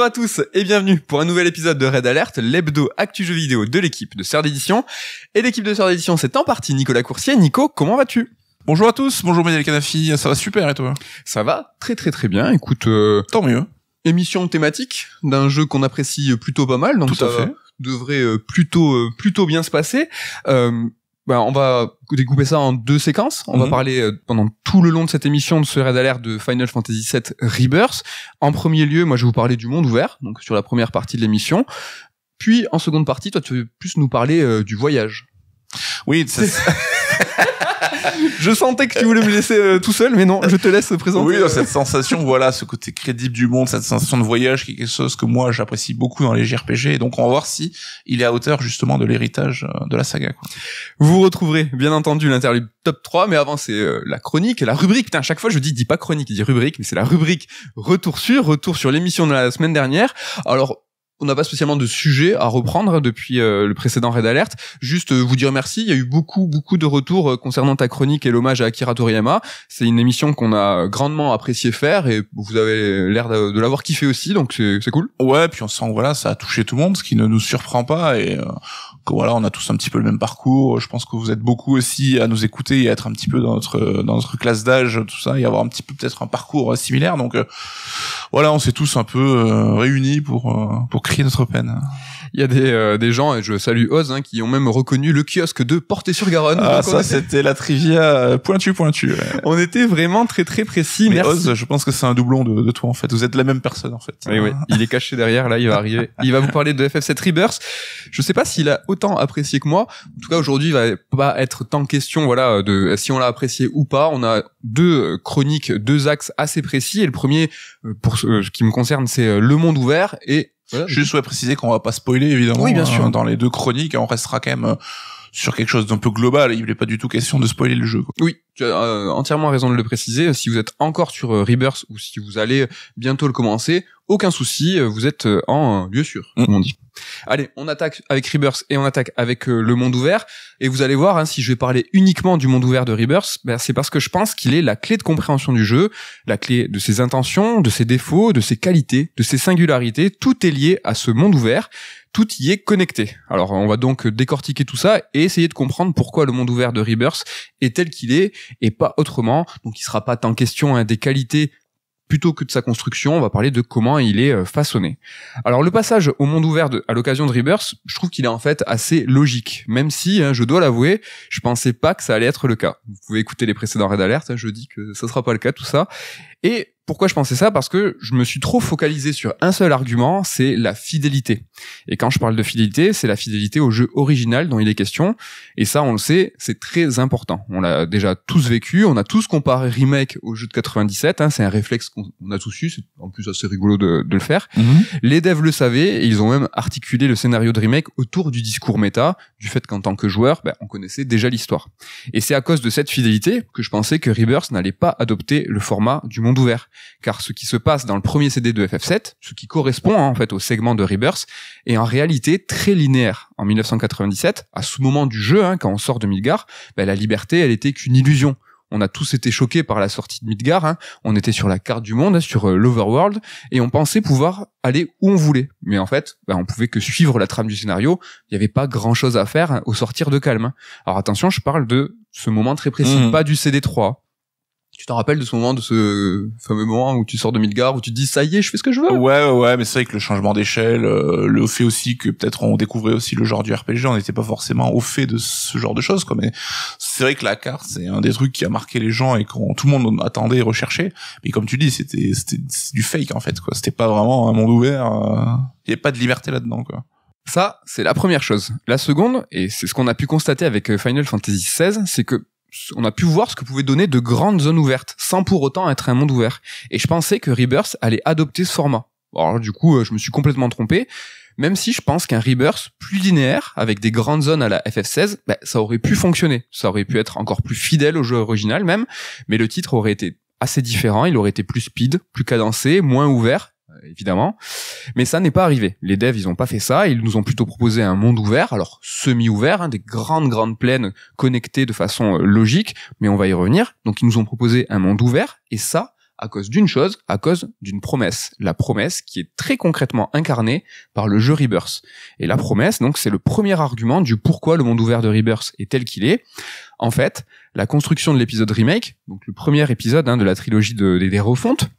Bonjour à tous et bienvenue pour un nouvel épisode de Red Alert, l'hebdo actu jeu vidéo de l'équipe de Sœur d'édition. Et l'équipe de Sœur d'édition, c'est en partie Nicolas Coursier. Nico, comment vas-tu Bonjour à tous, bonjour Médial Canafi, ça va super et toi Ça va très très très bien, écoute... Euh, Tant mieux. Émission thématique d'un jeu qu'on apprécie plutôt pas mal, donc Tout ça devrait euh, plutôt euh, plutôt bien se passer. Bah, on va découper ça en deux séquences. On va mhm. parler euh, pendant tout le long de cette émission de ce raid alert de Final Fantasy VII Rebirth. En premier lieu, moi je vais vous parler du monde ouvert, donc sur la première partie de l'émission. Puis en seconde partie, toi tu veux plus nous parler euh, du voyage. Oui, c'est je sentais que tu voulais me laisser euh, tout seul, mais non, je te laisse présenter. Oui, euh. cette sensation, voilà, ce côté crédible du monde, cette sensation de voyage, qui est quelque chose que moi j'apprécie beaucoup dans les JRPG. Et donc, on va voir si il est à hauteur justement de l'héritage euh, de la saga. Vous retrouverez bien entendu l'interlude top 3, mais avant c'est la chronique la rubrique. Putain, à chaque fois je dis dis pas chronique, je dis rubrique, mais c'est la rubrique retour sur retour sur l'émission de la semaine dernière. Alors on n'a pas spécialement de sujet à reprendre depuis euh, le précédent Red Alert. Juste euh, vous dire merci. Il y a eu beaucoup, beaucoup de retours euh, concernant ta chronique et l'hommage à Akira Toriyama. C'est une émission qu'on a grandement apprécié faire et vous avez l'air de, l'avoir kiffé aussi, donc c'est cool. Ouais, puis on sent voilà, ça a touché tout le monde, ce qui ne nous surprend pas et voilà, on a tous un petit peu le même parcours. Je pense que vous êtes beaucoup aussi à nous écouter et à être un petit peu dans notre dans notre classe d'âge, tout ça, et avoir un petit peu peut-être un parcours euh, similaire. Donc euh, voilà, on s'est tous un peu euh, réunis pour pour crier notre peine il y a des, euh, des gens, et je salue Oz, hein, qui ont même reconnu le kiosque de Portée-sur-Garonne. Ah, ça, c'était la trivia pointue, euh, pointue. On était vraiment très, très précis. Mais Oz, je pense que c'est un doublon de, de, toi, en fait. Vous êtes la même personne, en fait. Oui, oui. Ah. Il est caché derrière, là, il va arriver. Il va vous parler de FF7 Rebirth. Je sais pas s'il a autant apprécié que moi. En tout cas, aujourd'hui, il va pas être tant question, voilà, de si on l'a apprécié ou pas. On a deux euh, chroniques, deux axes assez précis. Et le premier, pour ce qui me concerne, c'est le monde ouvert et je souhaite préciser qu'on va pas spoiler évidemment bien hein, dans les deux chroniques, hein, on restera quand même euh, sur quelque chose d'un peu global. Il n'est pas du tout question de spoiler le jeu. Oui, tu as euh, entièrement raison de le préciser. Si vous êtes encore sur euh, Rebirth ou si vous allez bientôt le commencer, aucun souci, euh, vous êtes en lieu sûr, mm. comme on dit. Allez, on attaque avec Rebirth et on attaque avec le monde ouvert. Et vous allez voir, hein, si je vais parler uniquement du monde ouvert de Rebirth, ben c'est parce que je pense qu'il est la clé de compréhension du jeu, la clé de ses intentions, de ses défauts, de ses qualités, de ses singularités. Tout est lié à ce monde ouvert. Tout y est connecté. Alors on va donc décortiquer tout ça et essayer de comprendre pourquoi le monde ouvert de Rebirth est tel qu'il est et pas autrement. Donc il sera pas tant question hein, des qualités plutôt que de sa construction, on va parler de comment il est euh, façonné. Alors le passage au monde ouvert à l'occasion de Rebirth, je trouve qu'il est en fait assez logique, même si, hein, je dois l'avouer, je pensais pas que ça allait être le cas. Vous pouvez écouter les précédents Red Alert, hein, je dis que ça sera pas le cas, tout ça. Et pourquoi je pensais ça Parce que je me suis trop focalisé sur un seul argument, c'est la fidélité. Et quand je parle de fidélité, c'est la fidélité au jeu original dont il est question. Et ça, on le sait, c'est très important. On l'a déjà tous vécu, on a tous comparé remake au jeu de 97, hein, c'est un réflexe qu'on a tous eu, c'est en plus assez rigolo de, le faire. Mhm. Les devs le savaient, et ils ont même articulé le scénario de remake autour du discours méta, du fait qu'en tant que joueur, ben, on connaissait déjà l'histoire. Et c'est à cause de cette fidélité que je pensais que Rebirth n'allait pas adopter le format du monde ouvert car ce qui se passe dans le premier CD de FF7, ce qui correspond hein, en fait au segment de Rebirth, est en réalité très linéaire. En 1997, à ce moment du jeu, hein, quand on sort de Midgar, ben, la liberté, elle était qu'une illusion on a tous été choqués par la sortie de Midgar. Hein. On était sur la carte du monde, sur euh, l'Overworld, et on pensait pouvoir aller où on voulait. Mais en fait, ben, on pouvait que suivre la trame du scénario. Il n'y avait pas grand-chose à faire au sortir de Calme. Alors attention, je parle de ce moment très précis, mmh. pas du CD3, tu t'en rappelles de ce moment, de ce fameux moment où tu sors de Midgar, où tu te dis ça y est, je fais ce que je veux. Ouais, ouais, mais c'est vrai que le changement d'échelle, euh, le fait aussi que peut-être on découvrait aussi le genre du RPG, on n'était pas forcément au fait de ce genre de choses, quoi. Mais c'est vrai que la carte, c'est un des trucs qui a marqué les gens et qu'on tout le monde attendait et recherchait. Mais comme tu dis, c'était c'était du fake en fait, quoi. C'était pas vraiment un monde ouvert. Euh, il euh... y a pas de liberté là-dedans, quoi. Ça, c'est la première chose. La seconde, et c'est ce qu'on a pu constater avec euh, Final Fantasy XVI, c'est que on a pu voir ce que pouvait donner de grandes zones ouvertes, sans pour autant être un monde ouvert. Et je pensais que Rebirth allait adopter ce format. Alors du coup, euh, je me suis complètement trompé. Même si je pense qu'un Rebirth plus linéaire, avec des grandes zones à la FF16, bah, ça aurait pu fonctionner. Ça aurait pu être encore plus fidèle au jeu original même, mais le titre aurait été assez différent. Il aurait été plus speed, plus cadencé, moins ouvert, évidemment. Mais ça n'est pas arrivé. Les devs, ils n'ont pas fait ça. Ils nous ont plutôt proposé un monde ouvert, alors semi-ouvert, hein, des grandes, grandes plaines connectées de façon euh, logique, mais on va y revenir. Donc ils nous ont proposé un monde ouvert, et ça, à cause d'une chose, à cause d'une promesse. La promesse qui est très concrètement incarnée par le jeu Rebirth. Et la promesse, donc, c'est le premier argument du pourquoi le monde ouvert de Rebirth est tel qu'il est. En fait, la construction de l'épisode remake, donc le premier épisode hein, de la trilogie de, des, des refontes,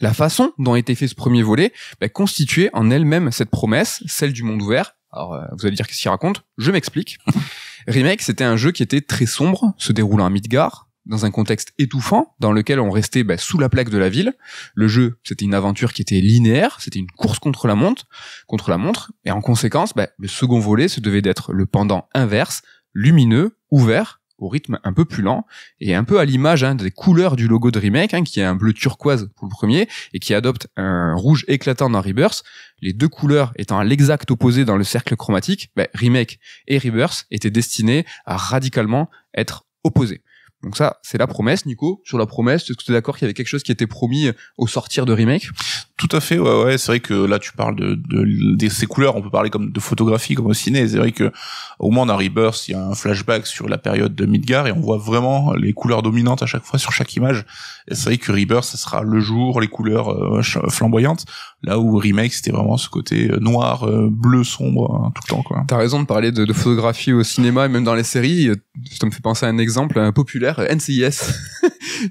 la façon dont a été fait ce premier volet bah, constituait en elle-même cette promesse, celle du monde ouvert. Alors, euh, vous allez dire qu'est-ce qu'il raconte Je m'explique. Remake, c'était un jeu qui était très sombre, se déroulant à Midgar, dans un contexte étouffant, dans lequel on restait bah, sous la plaque de la ville. Le jeu, c'était une aventure qui était linéaire, c'était une course contre la montre, contre la montre, et en conséquence, bah, le second volet, se devait d'être le pendant inverse, lumineux, ouvert, au rythme un peu plus lent et un peu à l'image hein, des couleurs du logo de Remake, hein, qui est un bleu turquoise pour le premier et qui adopte un rouge éclatant dans Rebirth. Les deux couleurs étant à l'exact opposé dans le cercle chromatique, ben, Remake et Rebirth étaient destinés à radicalement être opposés. Donc ça, c'est la promesse, Nico. Sur la promesse, est-ce que tu es d'accord qu'il y avait quelque chose qui était promis euh, au sortir de remake Tout à fait. Ouais, ouais. C'est vrai que là, tu parles de, ces couleurs. On peut parler comme de photographie, comme au ciné. C'est vrai que au moins dans Rebirth, il y a un flashback sur la période de Midgar et on voit vraiment les couleurs dominantes à chaque fois sur chaque image. Et c'est vrai que Rebirth, ça sera le jour, les couleurs euh, flamboyantes. Là où Remake, c'était vraiment ce côté euh, noir, euh, bleu, sombre, hein, tout le temps. quoi. T'as raison de parler de, photographie au cinéma et même dans les séries. Euh, ça me fait penser à un exemple populaire, NCIS.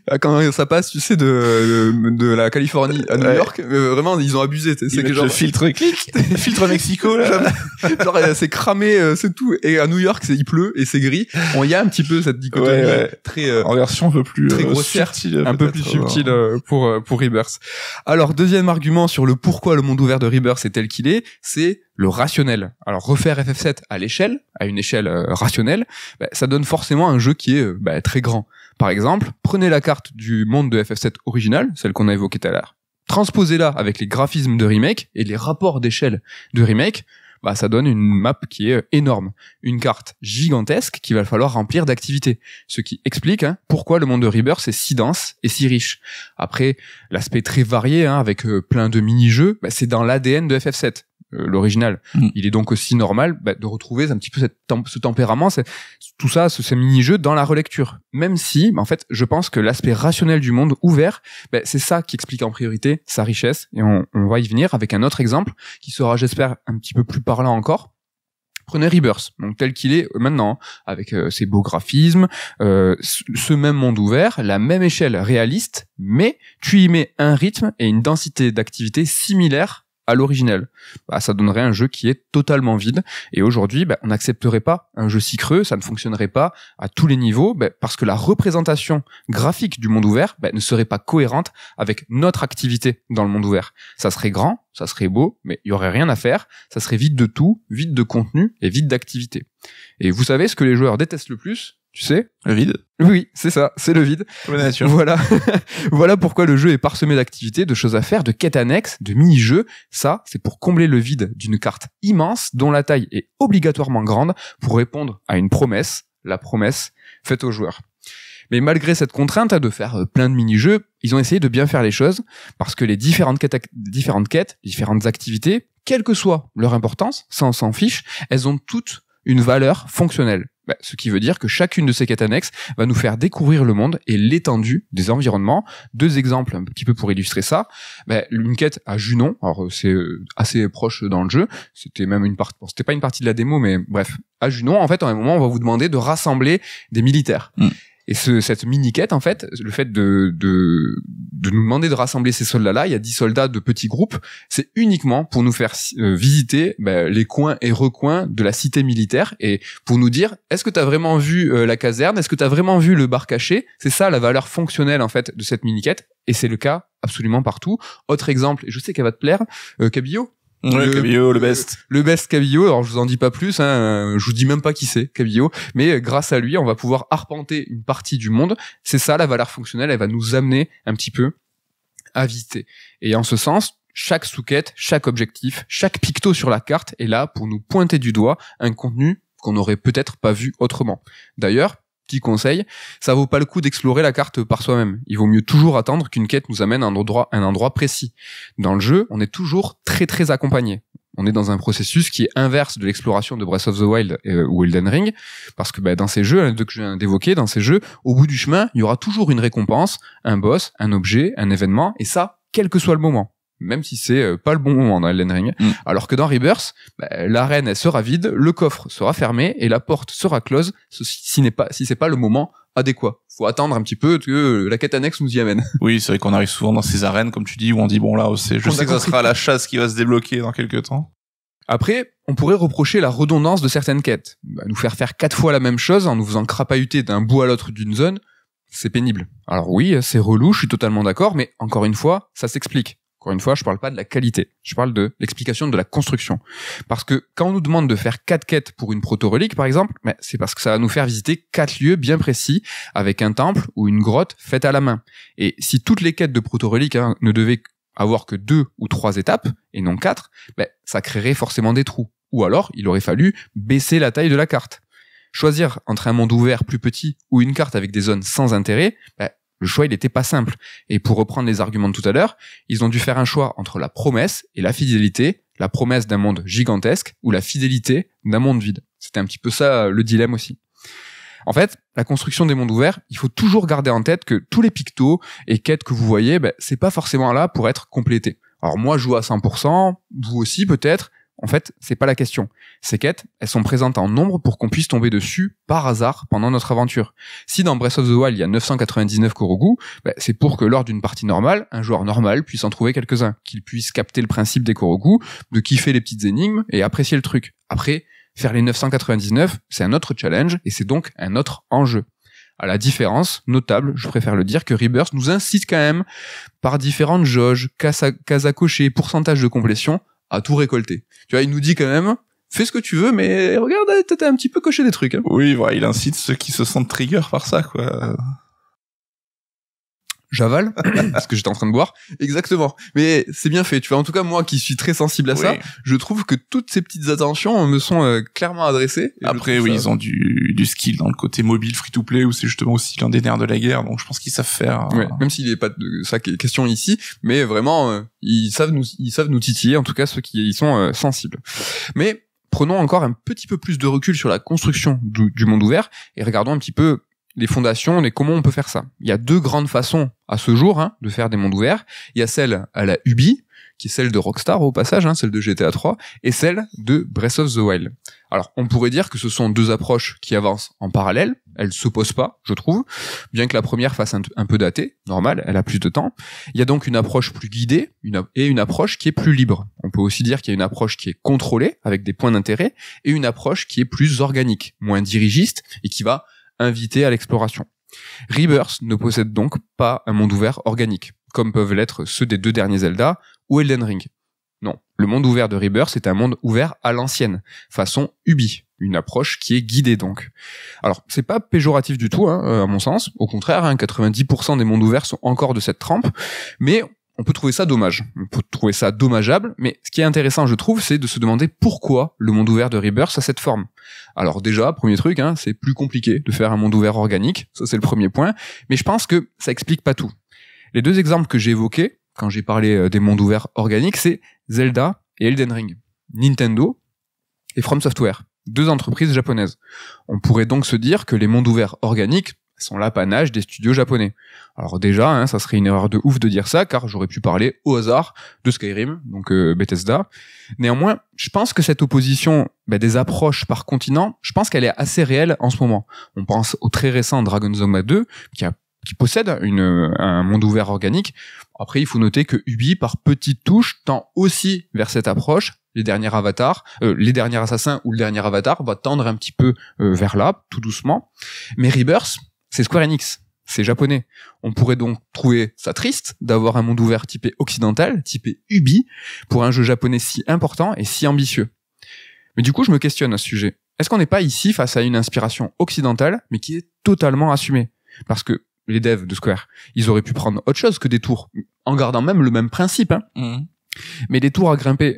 Ah, quand ça passe, tu sais, de, de, la Californie à New York, vraiment, ils ont abusé. C'est que genre... filtre, clic, filtre Mexico, là. genre, c'est cramé, c'est tout. Et à New York, il pleut et c'est gris. On y a un petit peu cette dichotomie très... en version un peu plus... Très grossière, un peu plus subtile pour, pour Rebirth. Alors, deuxième argument sur le pourquoi le monde ouvert de Rebirth est tel qu'il est, c'est le rationnel. Alors refaire FF7 à l'échelle, à une échelle euh, rationnelle, bah, ça donne forcément un jeu qui est euh, bah, très grand. Par exemple, prenez la carte du monde de FF7 original, celle qu'on a évoquée tout à l'heure, transposez-la avec les graphismes de remake et les rapports d'échelle de remake, bah, ça donne une map qui est euh, énorme, une carte gigantesque qu'il va falloir remplir d'activités. Ce qui explique hein, pourquoi le monde de Rebirth est si dense et si riche. Après, l'aspect très varié hein, avec euh, plein de mini-jeux, bah, c'est dans l'ADN de FF7. Euh, l'original. Mm. Il est donc aussi normal bah, de retrouver un petit peu ce tempérament, tout ça, ce, mini jeu dans la relecture. Même si, bah, en fait, je pense que l'aspect rationnel du monde ouvert, bah, c'est ça qui explique en priorité sa richesse. Et on, va y venir avec un autre exemple qui sera, j'espère, un petit peu plus parlant encore prenez Rebirth, donc tel qu'il est euh, maintenant, avec euh, ses beaux graphismes, ce même monde ouvert, la même échelle réaliste, mais tu y mets un rythme et une densité d'activité similaire à l'originel. Bah, ça donnerait un jeu qui est totalement vide. Et aujourd'hui, bah, on n'accepterait pas un jeu si creux, ça ne fonctionnerait pas à tous les niveaux, bah, parce que la représentation graphique du monde ouvert ne serait pas cohérente avec notre activité dans le monde ouvert. Ça serait grand, ça serait beau, mais il y aurait rien à faire, ça serait vide de tout, vide de contenu et vide d'activité. Et vous savez ce que les joueurs détestent le plus tu sais Le vide Oui, c'est ça, c'est le vide. Voilà. voilà pourquoi le jeu est parsemé d'activités, de choses à faire, de quêtes annexes, de mini-jeux. Ça, c'est pour combler le vide d'une carte immense dont la taille est obligatoirement grande pour répondre à une promesse, la promesse faite aux joueurs. Mais malgré cette contrainte de faire euh, plein de mini-jeux, ils ont essayé de bien faire les choses parce que les différentes quêtes, différentes, quêtes, différentes activités, quelle que soit leur importance, ça on s'en fiche, elles ont toutes une valeur fonctionnelle. Bah, ce qui veut dire que chacune de ces quêtes annexes va nous faire découvrir le monde et l'étendue des environnements. Deux exemples un petit peu pour illustrer ça. Bah, une quête à Junon, alors euh, c'est euh, assez proche dans le jeu. C'était même une partie, c'était pas une partie de la démo, mais bref, à Junon, en fait, à un moment, on va vous demander de rassembler des militaires. Hmm. Et cette mini-quête, en fait, le fait de, de, nous demander de rassembler ces soldats-là, il y a 10 soldats de petits groupes, c'est uniquement pour nous faire euh, visiter bah, les coins et recoins de la cité militaire et pour nous dire, est-ce que tu as vraiment vu euh, la caserne Est-ce que tu as vraiment vu le bar caché C'est ça la valeur fonctionnelle, en fait, de cette mini-quête. Et c'est le cas absolument partout. Autre exemple, et je sais qu'elle va te plaire, euh, le, best. Le, best Cabillo. Alors, je vous en dis pas plus. Hein, je vous dis même pas qui c'est Cabillo. Mais euh, grâce à lui, on va pouvoir arpenter une partie du monde. C'est ça la valeur fonctionnelle. Elle va nous amener un petit peu à visiter. Et en ce sens, chaque sous chaque objectif, chaque picto sur la carte est là pour nous pointer du doigt un contenu qu'on n'aurait peut-être pas vu autrement. D'ailleurs, petit conseil, ça vaut pas le coup d'explorer la carte par soi-même. Il vaut mieux toujours attendre qu'une quête nous amène à un endroit, précis. Dans le jeu, on est toujours très très accompagné. On est dans un processus qui est inverse de l'exploration de Breath of the Wild euh, ou Elden Ring, parce que bah, dans ces jeux, que d'évoquer, dans ces jeux, au bout du chemin, il y aura toujours une récompense, un boss, un objet, un événement, et ça, quel que soit le moment même si c'est euh, pas le bon moment dans Elden Ring. Mm. Alors que dans Rebirth, bah, l'arène sera vide, le coffre sera fermé et la porte sera close si, n'est pas c'est pas le moment adéquat. Faut attendre un petit peu que la quête annexe nous y amène. Oui, c'est vrai qu'on arrive souvent dans ces arènes comme tu dis où on dit bon là, oh, c'est je sais que ça sera la chasse qui va se débloquer dans quelques temps. Après, on pourrait reprocher la redondance de certaines quêtes. Bah, nous faire faire quatre fois la même chose en nous faisant crapahuter d'un bout à l'autre d'une zone, c'est pénible. Alors oui, c'est relou, je suis totalement d'accord, mais encore une fois, ça s'explique. Encore une fois, je parle pas de la qualité, je parle de l'explication de la construction. Parce que quand on nous demande de faire quatre quêtes pour une proto-relique, par exemple, ben, c'est parce que ça va nous faire visiter quatre lieux bien précis avec un temple ou une grotte faite à la main. Et si toutes les quêtes de proto-relique hein, ne devaient avoir que deux ou trois étapes et non quatre, ben, ça créerait forcément des trous. Ou alors, il aurait fallu baisser la taille de la carte. Choisir entre un monde ouvert plus petit ou une carte avec des zones sans intérêt, ben, le choix, il n'était pas simple. Et pour reprendre les arguments de tout à l'heure, ils ont dû faire un choix entre la promesse et la fidélité, la promesse d'un monde gigantesque ou la fidélité d'un monde vide. C'était un petit peu ça euh, le dilemme aussi. En fait, la construction des mondes ouverts, il faut toujours garder en tête que tous les pictos et quêtes que vous voyez, ben, c'est pas forcément là pour être complétés. Alors moi, je joue à 100%, vous aussi peut-être, en fait, c'est pas la question. Ces quêtes, elles sont présentes en nombre pour qu'on puisse tomber dessus par hasard pendant notre aventure. Si dans Breath of the Wild, il y a 999 Korogu, bah, c'est pour que lors d'une partie normale, un joueur normal puisse en trouver quelques-uns, qu'il puisse capter le principe des Korogu, de kiffer les petites énigmes et apprécier le truc. Après, faire les 999, c'est un autre challenge et c'est donc un autre enjeu à la différence notable, je préfère le dire, que Rebirth nous incite quand même par différentes jauges, cases à, cocher, pourcentage de complétion, à tout récolter. Tu vois, il nous dit quand même, fais ce que tu veux, mais regarde, t'as un petit peu coché des trucs. Hein. Oui, voilà, il incite ceux qui se sentent trigger par ça, quoi j'avale parce que j'étais en train de boire. Exactement. Mais c'est bien fait. Tu vois, en tout cas moi qui suis très sensible à ça, je trouve que toutes ces petites attentions me sont euh, clairement adressées. Après oui, ils ont du, du skill dans le côté mobile free to play où c'est justement aussi l'un des nerfs de la guerre. Donc je pense qu'ils savent faire. Hein. même s'il n'est pas de ça question ici, mais vraiment euh, ils savent nous ils savent nous titiller en tout cas ceux qui y sont euh, sensibles. Mais prenons encore un petit peu plus de recul sur la construction du monde ouvert et regardons un petit peu les fondations, mais comment on peut faire ça Il y a deux grandes façons à ce jour hein, de faire des mondes ouverts. Il y a celle à la Ubi, qui est celle de Rockstar au passage, hein, celle de GTA 3, et celle de Breath of the Wild. Alors, on pourrait dire que ce sont deux approches qui avancent en parallèle, elles s'opposent pas, je trouve, bien que la première fasse un, peu datée, normal, elle a plus de temps. Il y a donc une approche plus guidée une, et une approche qui est plus libre. On peut aussi dire qu'il y a une approche qui est contrôlée, avec des points d'intérêt, et une approche qui est plus organique, moins dirigiste, et qui va invité à l'exploration. Rebirth ne possède donc pas un monde ouvert organique, comme peuvent l'être ceux des deux derniers Zelda ou Elden Ring. Non, le monde ouvert de Rebirth est un monde ouvert à l'ancienne, façon Ubi, une approche qui est guidée donc. Alors, c'est pas péjoratif du tout, hein, euh, à mon sens. Au contraire, hein, 90% des mondes ouverts sont encore de cette trempe, mais on peut trouver ça dommage, on peut trouver ça dommageable, mais ce qui est intéressant, je trouve, c'est de se demander pourquoi le monde ouvert de Rebirth a cette forme. Alors déjà, premier truc, hein, c'est plus compliqué de faire un monde ouvert organique, ça c'est le premier point, mais je pense que ça explique pas tout. Les deux exemples que j'ai évoqués, quand j'ai parlé euh, des mondes ouverts organiques, c'est Zelda et Elden Ring, Nintendo et From Software, deux entreprises japonaises. On pourrait donc se dire que les mondes ouverts organiques sont l'apanage des studios japonais. Alors déjà, hein, ça serait une erreur de ouf de dire ça, car j'aurais pu parler au hasard de Skyrim, donc euh, Bethesda. Néanmoins, je pense que cette opposition bah, des approches par continent, je pense qu'elle est assez réelle en ce moment. On pense au très récent Dragon's Dogma 2, qui a qui possède une, un monde ouvert organique. Après, il faut noter que Ubi, par petites touches, tend aussi vers cette approche. Les derniers avatars, euh, les derniers assassins ou le dernier avatar va tendre un petit peu euh, vers là, tout doucement. Mais Rebirth, c'est Square Enix, c'est japonais. On pourrait donc trouver ça triste d'avoir un monde ouvert typé occidental, typé Ubi, pour un jeu japonais si important et si ambitieux. Mais du coup, je me questionne à ce sujet. Est-ce qu'on n'est pas ici face à une inspiration occidentale, mais qui est totalement assumée Parce que les devs de Square, ils auraient pu prendre autre chose que des tours, en gardant même le même principe. Hein. Mm. Mais des tours à grimper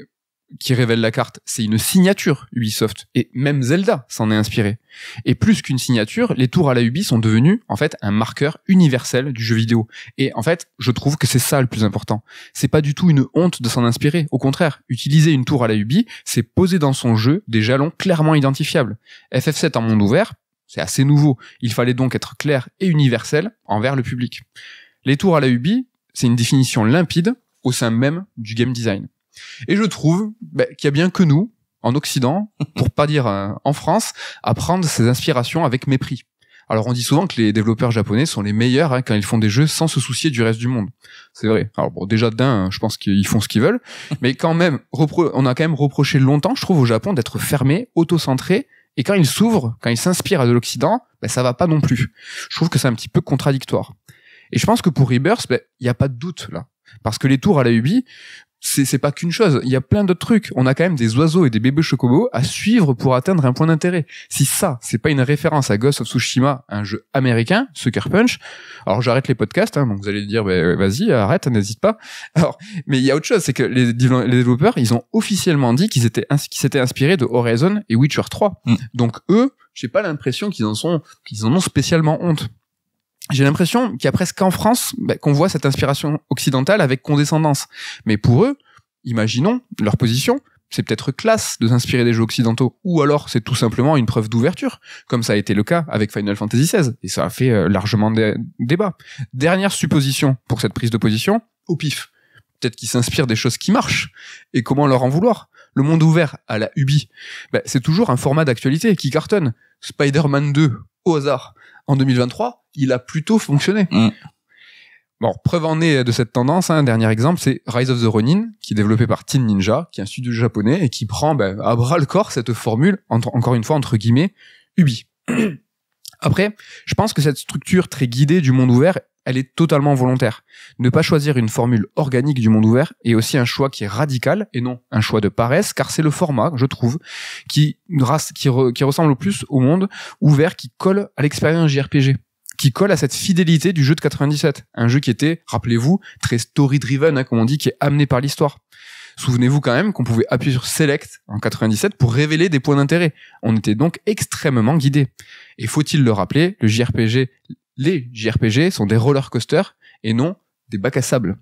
qui révèle la carte, c'est une signature Ubisoft. Et même Zelda s'en est inspiré. Et plus qu'une signature, les tours à la Ubi sont devenus, en fait, un marqueur universel du jeu vidéo. Et en fait, je trouve que c'est ça le plus important. C'est pas du tout une honte de s'en inspirer. Au contraire, utiliser une tour à la Ubi, c'est poser dans son jeu des jalons clairement identifiables. FF7 en monde ouvert, c'est assez nouveau. Il fallait donc être clair et universel envers le public. Les tours à la Ubi, c'est une définition limpide au sein même du game design. Et je trouve ben, qu'il y a bien que nous, en Occident, pour pas dire euh, en France, à prendre ces inspirations avec mépris. Alors on dit souvent que les développeurs japonais sont les meilleurs hein, quand ils font des jeux sans se soucier du reste du monde. C'est vrai. Alors bon, déjà d'un, je pense qu'ils font ce qu'ils veulent, mais quand même, on a quand même reproché longtemps, je trouve, au Japon d'être fermé, autocentré, et quand ils s'ouvrent, quand ils s'inspirent de l'Occident, ben, ça va pas non plus. Je trouve que c'est un petit peu contradictoire. Et je pense que pour Rebirth, ben, il n'y a pas de doute là. Parce que les tours à la Ubi, c'est pas qu'une chose. Il y a plein d'autres trucs. On a quand même des oiseaux et des bébés chocobos à suivre pour atteindre un point d'intérêt. Si ça, c'est pas une référence à Ghost of Tsushima, un jeu américain, Sucker Punch, alors j'arrête les podcasts, hein, donc vous allez dire, ben, vas-y, arrête, n'hésite pas. Alors, mais il y a autre chose, c'est que les, développeurs, ils ont officiellement dit qu'ils étaient, qu'ils s'étaient inspirés de Horizon et Witcher 3. Mm. Donc eux, j'ai pas l'impression qu'ils en sont, qu'ils en ont spécialement honte j'ai l'impression qu'il y a presque qu'en France bah, qu'on voit cette inspiration occidentale avec condescendance. Mais pour eux, imaginons leur position, c'est peut-être classe de s'inspirer des jeux occidentaux, ou alors c'est tout simplement une preuve d'ouverture, comme ça a été le cas avec Final Fantasy XVI, et ça a fait euh, largement débat. Dernière supposition pour cette prise de position, au pif. Peut-être qu'ils s'inspirent des choses qui marchent, et comment leur en vouloir Le monde ouvert à la Ubi, bah, c'est toujours un format d'actualité qui cartonne. Spider-Man 2, au hasard en 2023, il a plutôt fonctionné. Mm. Bon, preuve en est de cette tendance, un hein. dernier exemple, c'est Rise of the Ronin, qui est développé par Team Ninja, qui est un studio japonais et qui prend ben, à bras le corps cette formule, encore une fois, entre guillemets, Ubi. Après, je pense que cette structure très guidée du monde ouvert, elle est totalement volontaire. Ne pas choisir une formule organique du monde ouvert est aussi un choix qui est radical et non un choix de paresse, car c'est le format, je trouve, qui, ressemble le plus au monde ouvert qui colle à l'expérience JRPG qui colle à cette fidélité du jeu de 97. Un jeu qui était, rappelez-vous, très story-driven, hein, comme on dit, qui est amené par l'histoire. Souvenez-vous quand même qu'on pouvait appuyer sur Select en 97 pour révéler des points d'intérêt. On était donc extrêmement guidé. Et faut-il le rappeler, le JRPG, les JRPG sont des roller coasters et non des bacs à sable.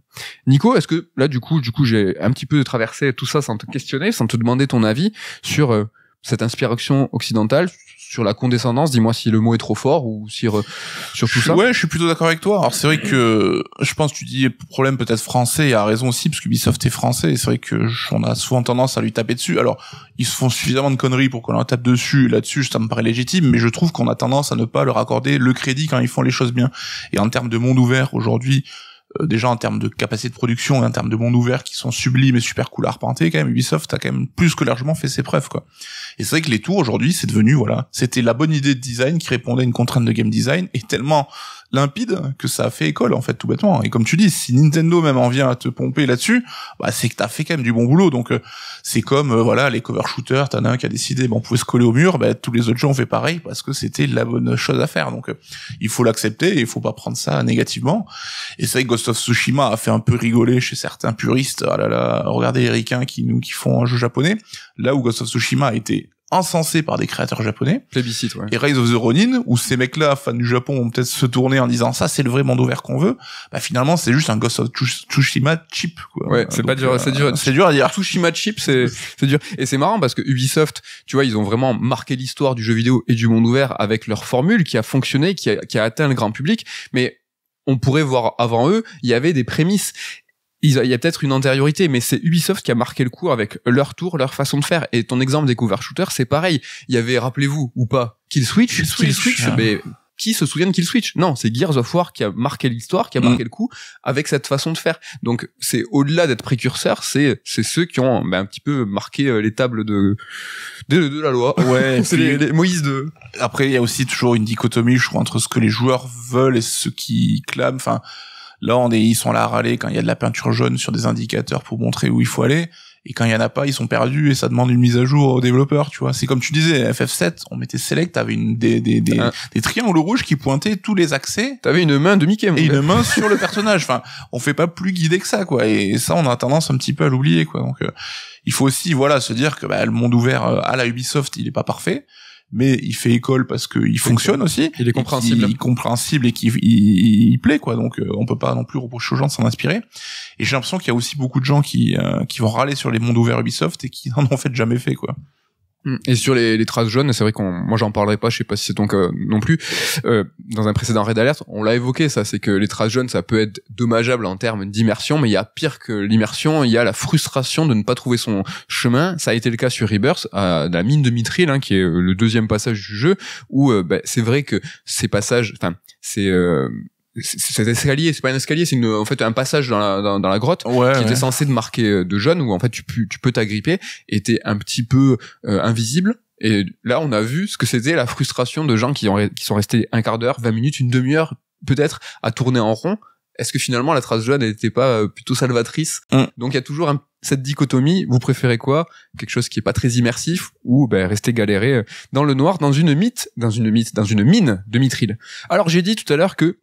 Nico, est-ce que là du coup, du coup, j'ai un petit peu traversé tout ça sans te questionner, sans te demander ton avis sur euh, cette inspiration occidentale, sur la condescendance. Dis-moi si le mot est trop fort ou si sur tout ça. Ouais, je suis plutôt d'accord avec toi. Alors c'est vrai que je pense tu dis problème peut-être français et à raison aussi parce que Ubisoft est français. et C'est vrai que on a souvent tendance à lui taper dessus. Alors ils se font suffisamment de conneries pour qu'on en tape dessus. Là-dessus, ça me paraît légitime, mais je trouve qu'on a tendance à ne pas leur accorder le crédit quand ils font les choses bien. Et en termes de monde ouvert aujourd'hui, euh, déjà en termes de capacité de production et en termes de monde ouvert qui sont sublimes et super cool à quand même Ubisoft a quand même plus que largement fait ses preuves quoi et c'est vrai que les tours aujourd'hui c'est devenu voilà c'était la bonne idée de design qui répondait à une contrainte de game design et tellement limpide que ça a fait école en fait tout bêtement. Et comme tu dis, si Nintendo même en vient à te pomper là-dessus, bah, c'est que t'as fait quand même du bon boulot. Donc euh, c'est comme euh, voilà les cover shooters, t'en un qui a décidé, bon bah, on pouvait se coller au mur, bah, tous les autres gens ont fait pareil parce que c'était la bonne chose à faire. Donc euh, il faut l'accepter et il faut pas prendre ça négativement. Et c'est vrai que Ghost of Tsushima a fait un peu rigoler chez certains puristes. Ah là là, regardez les ricains qui nous qui font un jeu japonais. Là où Ghost of Tsushima a été encensé par des créateurs japonais. Plébiscite, ouais. Et Rise of the Ronin, où ces mecs-là, fans du Japon, vont peut-être se tourner en disant ça, c'est le vrai monde ouvert qu'on veut. Bah finalement, c'est juste un Ghost of Tsushima cheap. Ouais, c'est pas dur, euh, c'est dur, c'est dur à dire. Tsushima cheap, c'est dur. Et c'est marrant parce que Ubisoft, tu vois, ils ont vraiment marqué l'histoire du jeu vidéo et du monde ouvert avec leur formule qui a fonctionné, qui a, qui a atteint le grand public. Mais on pourrait voir avant eux, il y avait des prémices il y a peut-être une antériorité, mais c'est Ubisoft qui a marqué le coup avec leur tour, leur façon de faire. Et ton exemple des cover shooters, c'est pareil. Il y avait, rappelez-vous, ou pas, Kill Switch, Kill Switch, hein. mais qui se souviennent Kill Switch Non, c'est Gears of War qui a marqué l'histoire, qui a mm. marqué le coup avec cette façon de faire. Donc c'est au-delà d'être précurseur, c'est c'est ceux qui ont ben, un petit peu marqué euh, les tables de de, la loi. Ouais, c'est les, Moïse de. Après, il y a aussi toujours une dichotomie, je crois, entre ce que les joueurs veulent et ce qui clament. Enfin Là, on ils sont là à râler quand il y a de la peinture jaune sur des indicateurs pour montrer où il faut aller. Et quand il y en a pas, ils sont perdus et ça demande une mise à jour aux développeurs, tu vois. C'est comme tu disais, FF7, on mettait Select, t'avais une, des, des, des, ah. des, triangles rouges qui pointaient tous les accès. T'avais une main de Mickey, Et une main sur le personnage. Enfin, on fait pas plus guider que ça, quoi. Et ça, on a tendance un petit peu à l'oublier, quoi. Donc, euh, il faut aussi, voilà, se dire que bah, le monde ouvert euh, à la Ubisoft, il est pas parfait mais il fait école parce qu'il fonctionne aussi. Il est compréhensible. Il, est compréhensible et qui il, plaît quoi. Donc euh, on peut pas non plus reprocher aux gens de s'en inspirer. Et j'ai l'impression qu'il y a aussi beaucoup de gens qui euh, qui vont râler sur les mondes ouverts Ubisoft et qui n'en ont fait jamais fait quoi. Mm. Et sur les, traces jaunes, c'est vrai qu'on, moi j'en parlerai pas, je sais pas si c'est ton cas euh, non plus. Euh, dans un précédent raid alerte, on l'a évoqué ça, c'est que les traces jaunes, ça peut être dommageable en termes d'immersion, mais il y a pire que l'immersion, il y a la frustration de ne pas trouver son chemin. Ça a été le cas sur Rebirth, à, la mine de Mithril, hein, qui est euh, le deuxième passage du jeu, où bah, c'est vrai que ces passages, enfin, c'est cet escalier, c'est pas un escalier, c'est en fait un passage dans la, dans, la grotte qui était censé de marquer euh, de jeune où en fait tu, tu peux t'agripper et t'es un petit peu euh, invisible. Et là, on a vu ce que c'était la frustration de gens qui, ont, qui sont restés un quart d'heure, vingt minutes, une demi-heure peut-être à tourner en rond. Est-ce que finalement la trace jaune n'était pas euh, plutôt salvatrice mm. Donc il y a toujours cette dichotomie. Vous préférez quoi Quelque chose qui est pas très immersif ou ben, rester galéré dans le noir, dans une mythe, dans une mythe, dans une mine de mithril. Alors j'ai dit tout à l'heure que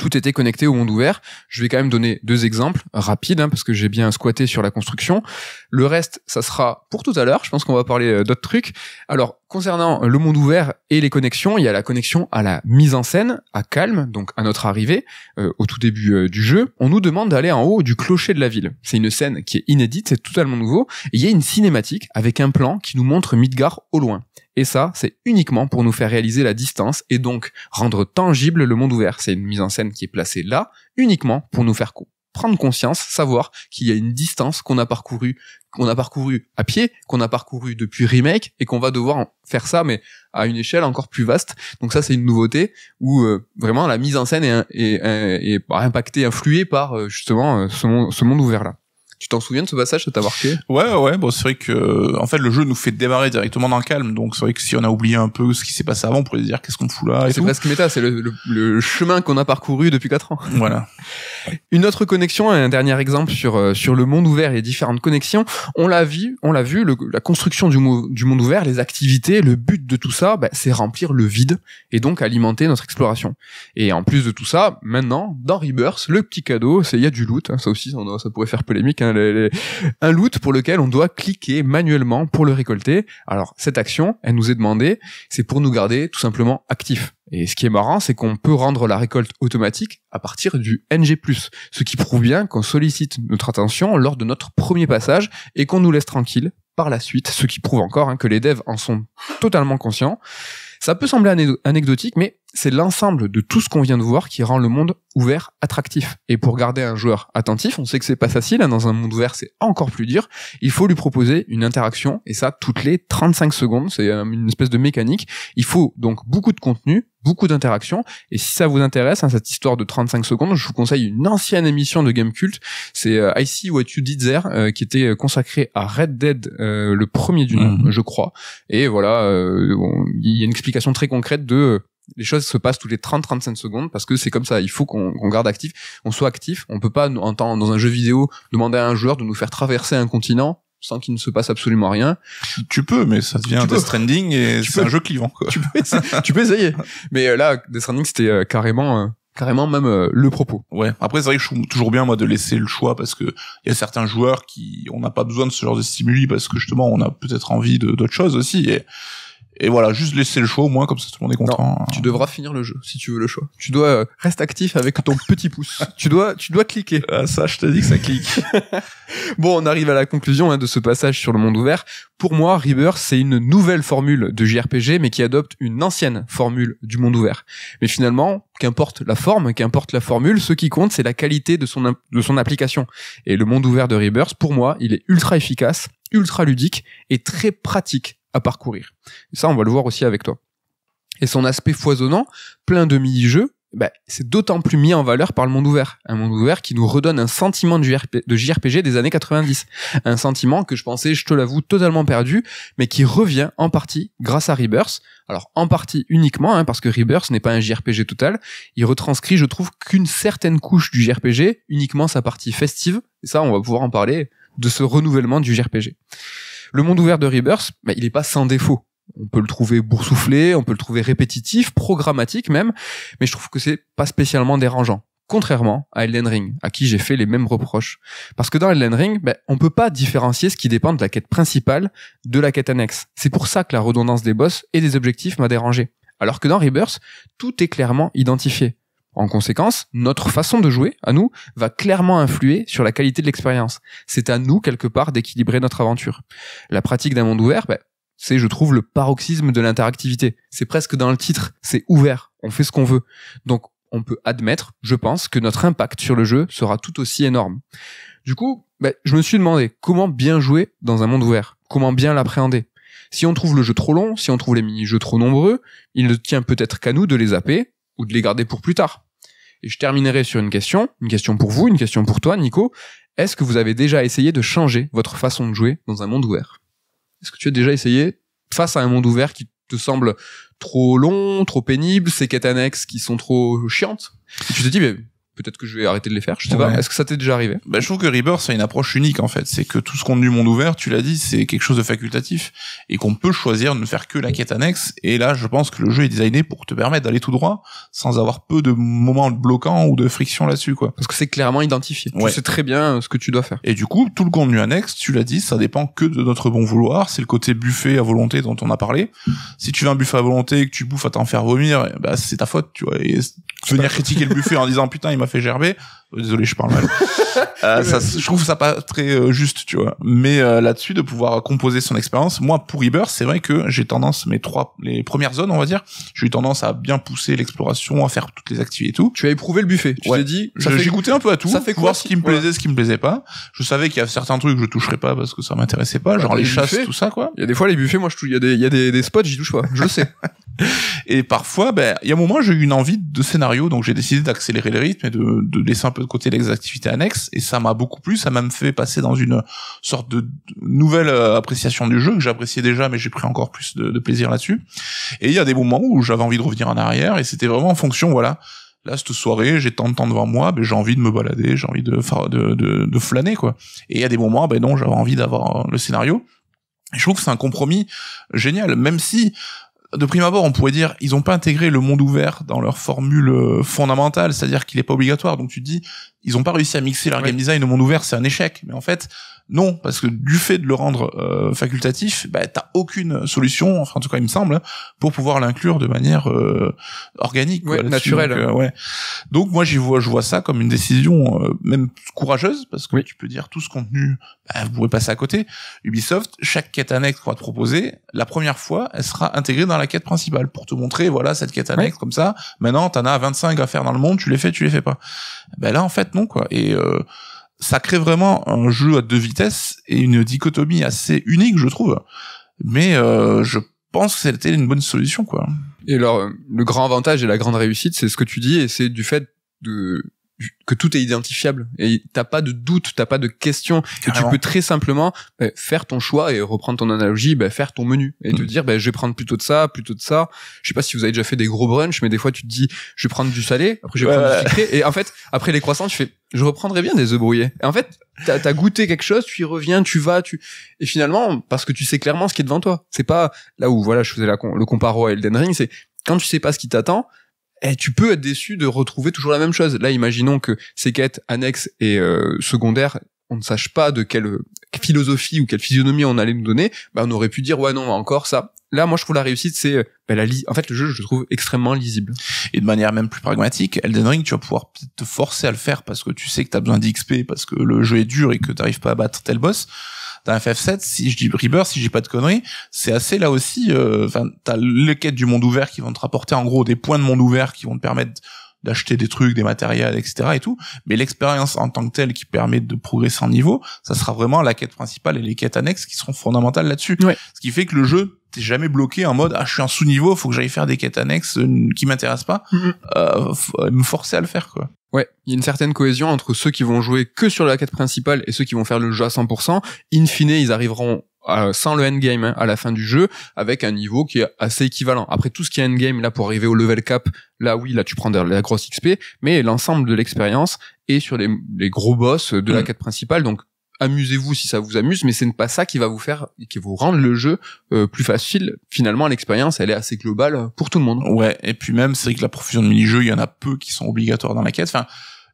tout était connecté au monde ouvert. Je vais quand même donner deux exemples rapides, hein, parce que j'ai bien squatté sur la construction. Le reste, ça sera pour tout à l'heure. Je pense qu'on va parler euh, d'autres trucs. Alors, Concernant le monde ouvert et les connexions, il y a la connexion à la mise en scène, à Calme, donc à notre arrivée, euh, au tout début euh, du jeu. On nous demande d'aller en haut du clocher de la ville. C'est une scène qui est inédite, c'est totalement nouveau. Et il y a une cinématique avec un plan qui nous montre Midgar au loin. Et ça, c'est uniquement pour nous faire réaliser la distance et donc rendre tangible le monde ouvert. C'est une mise en scène qui est placée là, uniquement pour nous faire prendre conscience, savoir qu'il y a une distance qu'on a parcourue, qu'on a parcouru à pied, qu'on a parcouru depuis remake et qu'on va devoir faire ça, mais à une échelle encore plus vaste. Donc ça, c'est une nouveauté où euh, vraiment la mise en scène est, est, impactée, influée par euh, justement euh, ce monde ouvert là. Tu t'en souviens de ce passage Ça t'a marqué Ouais, ouais. Bon, c'est vrai que euh, en fait le jeu nous fait démarrer directement dans le calme. Donc c'est vrai que si on a oublié un peu ce qui s'est passé avant, on pourrait se dire qu'est-ce qu'on fout là. Ah, c'est presque méta. C'est le, le, chemin qu'on a parcouru depuis 4 ans. Voilà. Une autre connexion, et un dernier exemple sur euh, sur le monde ouvert et les différentes connexions. On l'a vu, on l'a vu. la construction du, du monde ouvert, les activités, le but de tout ça, bah, c'est remplir le vide et donc alimenter notre exploration. Et en plus de tout ça, maintenant dans Rebirth, le petit cadeau, c'est il y a du loot. Hein, ça aussi, ça, pourrait faire polémique. Hein, Hein, un loot pour lequel on doit cliquer manuellement pour le récolter. Alors cette action, elle nous est demandée, c'est pour nous garder tout simplement actifs. Et ce qui est marrant, c'est qu'on peut rendre la récolte automatique à partir du NG+, ce qui prouve bien qu'on sollicite notre attention lors de notre premier passage et qu'on nous laisse tranquille par la suite, ce qui prouve encore hein, que les devs en sont totalement conscients. Ça peut sembler anecdotique, mais c'est l'ensemble de tout ce qu'on vient de voir qui rend le monde ouvert attractif. Et pour garder un joueur attentif, on sait que c'est pas facile, hein. dans un monde ouvert c'est encore plus dur, il faut lui proposer une interaction, et ça toutes les 35 secondes, c'est euh, une espèce de mécanique. Il faut donc beaucoup de contenu, beaucoup d'interactions, et si ça vous intéresse, hein, cette histoire de 35 secondes, je vous conseille une ancienne émission de Game Cult, c'est euh, I See What You Did There, euh, qui était euh, consacrée à Red Dead, le premier du nom, mhm. je crois. Et voilà, il y a une explication très concrète de les choses se passent tous les 30-35 secondes parce que c'est comme ça. Il faut qu'on garde actif, on soit actif. On peut pas, en temps, dans un jeu vidéo, demander à un joueur de nous faire traverser un continent sans qu'il ne se passe absolument rien. Tu peux, mais ça devient Death Stranding et c'est un jeu clivant. Quoi. Tu, peux essayer, Mais euh, là, Death Stranding, c'était euh, carrément... Euh, carrément même le propos. Ouais. Après c'est vrai que je suis toujours bien moi de laisser le choix parce que il y a certains joueurs qui on n'a pas besoin de ce genre de stimuli parce que justement on a peut-être envie de d'autres choses aussi et et voilà, juste laisser le choix au moins, comme ça tout le monde est content. Hein. tu devras finir le jeu si tu veux le choix. Tu dois euh, actif avec ton petit pouce. tu dois, tu dois cliquer. Ah, ça, je te dis que ça clique. bon, on arrive à la conclusion hein, de ce passage sur le monde ouvert. Pour moi, Rebirth, c'est une nouvelle formule de JRPG, mais qui adopte une ancienne formule du monde ouvert. Mais finalement, qu'importe la forme, qu'importe la formule, ce qui compte, c'est la qualité de son, de son application. Et le monde ouvert de Rebirth, pour moi, il est ultra efficace, ultra ludique et très pratique à parcourir. Et ça, on va le voir aussi avec toi. Et son aspect foisonnant, plein de mini-jeux, bah, c'est d'autant plus mis en valeur par le monde ouvert. Un monde ouvert qui nous redonne un sentiment de, de JRPG des années 90. Un sentiment que je pensais, je te l'avoue, totalement perdu, mais qui revient en partie grâce à Rebirth. Alors en partie uniquement, hein, parce que Rebirth n'est pas un JRPG total. Il retranscrit, je trouve, qu'une certaine couche du JRPG, uniquement sa partie festive. Et ça, on va pouvoir en parler de ce renouvellement du JRPG. Le monde ouvert de Rebirth, bah, il n'est pas sans défaut. On peut le trouver boursouflé, on peut le trouver répétitif, programmatique même, mais je trouve que c'est pas spécialement dérangeant. Contrairement à Elden Ring, à qui j'ai fait les mêmes reproches. Parce que dans Elden Ring, ben, on peut pas différencier ce qui dépend de la quête principale de la quête annexe. C'est pour ça que la redondance des boss et des objectifs m'a dérangé. Alors que dans Rebirth, tout est clairement identifié. En conséquence, notre façon de jouer, à nous, va clairement influer sur la qualité de l'expérience. C'est à nous, quelque part, d'équilibrer notre aventure. La pratique d'un monde ouvert, ben, c'est, je trouve, le paroxysme de l'interactivité. C'est presque dans le titre, c'est ouvert, on fait ce qu'on veut. Donc, on peut admettre, je pense, que notre impact sur le jeu sera tout aussi énorme. Du coup, ben, je me suis demandé comment bien jouer dans un monde ouvert, comment bien l'appréhender. Si on trouve le jeu trop long, si on trouve les mini-jeux trop nombreux, il ne tient peut-être qu'à nous de les zapper ou de les garder pour plus tard. Et je terminerai sur une question, une question pour vous, une question pour toi, Nico. Est-ce que vous avez déjà essayé de changer votre façon de jouer dans un monde ouvert Est-ce que tu as déjà essayé face à un monde ouvert qui te semble trop long, trop pénible, ces quêtes annexes qui sont trop chiantes et Tu te dis, mais peut-être que je vais arrêter de les faire. Je sais pas. Est-ce que ça t'est déjà arrivé Ben je trouve que Rebirth a une approche unique en fait. C'est que tout ce contenu monde ouvert, tu l'as dit, c'est quelque chose de facultatif et qu'on peut choisir de ne faire que la quête annexe. Et là, je pense que le jeu est designé pour te permettre d'aller tout droit sans avoir peu de moments bloquants ou de friction là-dessus quoi. Parce que c'est clairement identifié. Tu sais très bien euh, ce que tu dois faire. Et du coup, tout le contenu annexe, tu l'as dit, ça dépend que de notre bon vouloir. C'est le côté buffet à volonté dont on a parlé. Si tu veux un buffet à volonté et que tu bouffes à t'en faire vomir, bah c'est ta faute, tu vois. venir critiquer le buffet en disant putain il m'a fait Désolé, je parle mal. Euh, ça, je trouve ça pas très euh, juste, tu vois. Mais euh, là-dessus, de pouvoir composer son expérience. Moi, pour Iber, c'est vrai que j'ai tendance, mes trois, les premières zones, on va dire, j'ai eu tendance à bien pousser l'exploration, à faire toutes les activités et tout. Tu as éprouvé le buffet. Tu dit, j'ai goûté un peu à tout. Ça fait Voir ce qui me plaisait, ce qui me plaisait pas. Je savais qu'il y a certains trucs que je toucherais pas parce que ça m'intéressait pas, bah, genre bah, les, chasses, tout ça, quoi. Il y a des fois les buffets, moi, je touche. Il y a des, spots, j'y touche pas. Je sais. Et parfois, ben, il y a un moment, j'ai eu une envie de scénario, donc j'ai décidé d'accélérer le rythme et de, laisser un peu de côté les activités annexes. Et ça m'a beaucoup plu, ça m'a même fait passer dans une sorte de nouvelle euh, appréciation du jeu que j'appréciais déjà, mais j'ai pris encore plus de, de plaisir là-dessus. Et il y a des moments où j'avais envie de revenir en arrière, et c'était vraiment en fonction, voilà là cette soirée j'ai tant de temps devant moi ben j'ai envie de me balader j'ai envie de, de, de, de flâner quoi et il y a des moments ben non j'avais envie d'avoir le scénario et je trouve que c'est un compromis génial même si de prime abord, on pourrait dire ils n'ont pas intégré le monde ouvert dans leur formule euh, fondamentale, c'est-à-dire qu'il n'est pas obligatoire. Donc tu dis ils ont pas réussi à mixer leur game design au monde ouvert, c'est un échec. Mais en fait, non, parce que du fait de le rendre euh, facultatif, bah, t'as aucune solution, enfin en tout cas il me semble, pour pouvoir l'inclure de manière euh, organique, naturelle. Donc, euh, ouais. Donc moi j'y vois, je vois ça comme une décision même courageuse, parce que tu peux dire tout ce contenu, bah, vous pouvez passer à côté. Ubisoft, chaque quête annexe qu'on va te proposer, la première fois, elle sera intégrée dans la quête principale pour te montrer, voilà cette quête annexe comme ça. Maintenant, t'en as 25 à faire dans le monde, tu les fais, tu les fais pas. Ben là, en fait, non, quoi. Et euh, ça crée vraiment un jeu à deux vitesses et une dichotomie assez unique, je trouve. Mais euh, je pense que c'était une bonne solution, quoi. Et alors, euh, le grand avantage et la grande réussite, c'est ce que tu dis, et c'est du fait de que tout est identifiable et t'as pas de doute, t'as pas de question tu peux très simplement bah, faire ton choix et reprendre ton analogie, bah, faire ton menu et te mm. dire bah, je vais prendre plutôt de ça, plutôt de ça. Je sais pas si vous avez déjà fait des gros brunchs, mais des fois tu te dis je vais prendre du salé, après je vais prendre du sucré et en fait après les croissants tu fais je reprendrai bien des œufs brouillés. en fait t'as as goûté quelque chose, tu y reviens, tu vas, tu et finalement parce que tu sais clairement ce qui est devant toi. C'est pas là où voilà je faisais la le comparo à Elden Ring, c'est quand tu sais pas ce qui t'attend, et eh, tu peux être déçu de retrouver toujours la même chose. Là, imaginons que ces quêtes annexes et euh, secondaires, on ne sache pas de quelle philosophie ou quelle physionomie on allait nous donner, bah, on aurait pu dire ouais non encore ça. Là, moi, je trouve la réussite, c'est euh, bah, la en fait le jeu, je le trouve extrêmement lisible. Et de manière même plus pragmatique, Elden Ring, tu vas pouvoir te forcer à le faire parce que tu sais que t'as besoin d'XP, parce que le jeu est dur et que t'arrives pas à battre tel boss dans FF7 si je dis Rebirth si j'ai pas de conneries c'est assez là aussi euh, enfin t'as les quêtes du monde ouvert qui vont te rapporter en gros des points de monde ouvert qui vont te permettre d'acheter des trucs, des matériels, etc. et tout. Mais l'expérience en tant que telle qui permet de progresser en niveau, ça sera vraiment la quête principale et les quêtes annexes qui seront fondamentales là-dessus. Ce qui fait que le jeu t'es jamais bloqué en mode ah je suis en sous niveau faut que j'aille faire des quêtes annexes euh, qui m'intéressent pas mm-hmm. euh, euh, me forcer à le faire quoi ouais il y a une certaine cohésion entre ceux qui vont jouer que sur la quête principale et ceux qui vont faire le jeu à 100% in fine ils arriveront sans le endgame hein, à la fin du jeu, avec un niveau qui est assez équivalent. Après tout ce qui est endgame, là pour arriver au level cap, là oui, là tu prends la grosse XP, mais l'ensemble de l'expérience est sur les, gros boss de la mm. quête principale, donc amusez-vous si ça vous amuse, mais c'est pas ça qui va vous faire, qui vous rendre le jeu euh, plus facile. Finalement, l'expérience, elle est assez globale pour tout le monde. Ouais, et puis même, c'est que la profusion de mini-jeux, il y en a peu qui sont obligatoires dans la quête. Enfin,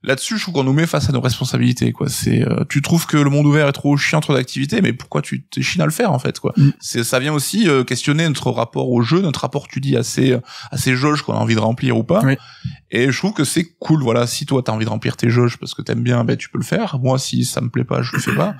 là-dessus, je trouve qu'on nous met face à nos responsabilités, quoi. C'est, euh, tu trouves que le monde ouvert est trop chiant, trop d'activités, mais pourquoi tu t'échines à le faire, en fait, quoi. Mm. C'est, ça vient aussi euh, questionner notre rapport au jeu, notre rapport, tu dis, à ces, euh, à ces jauges qu'on a envie de remplir ou pas. Oui. Et je trouve que c'est cool, voilà. Si toi, t'as envie de remplir tes jauges parce que t'aimes bien, ben, tu peux le faire. Moi, si ça me plaît pas, je le fais pas.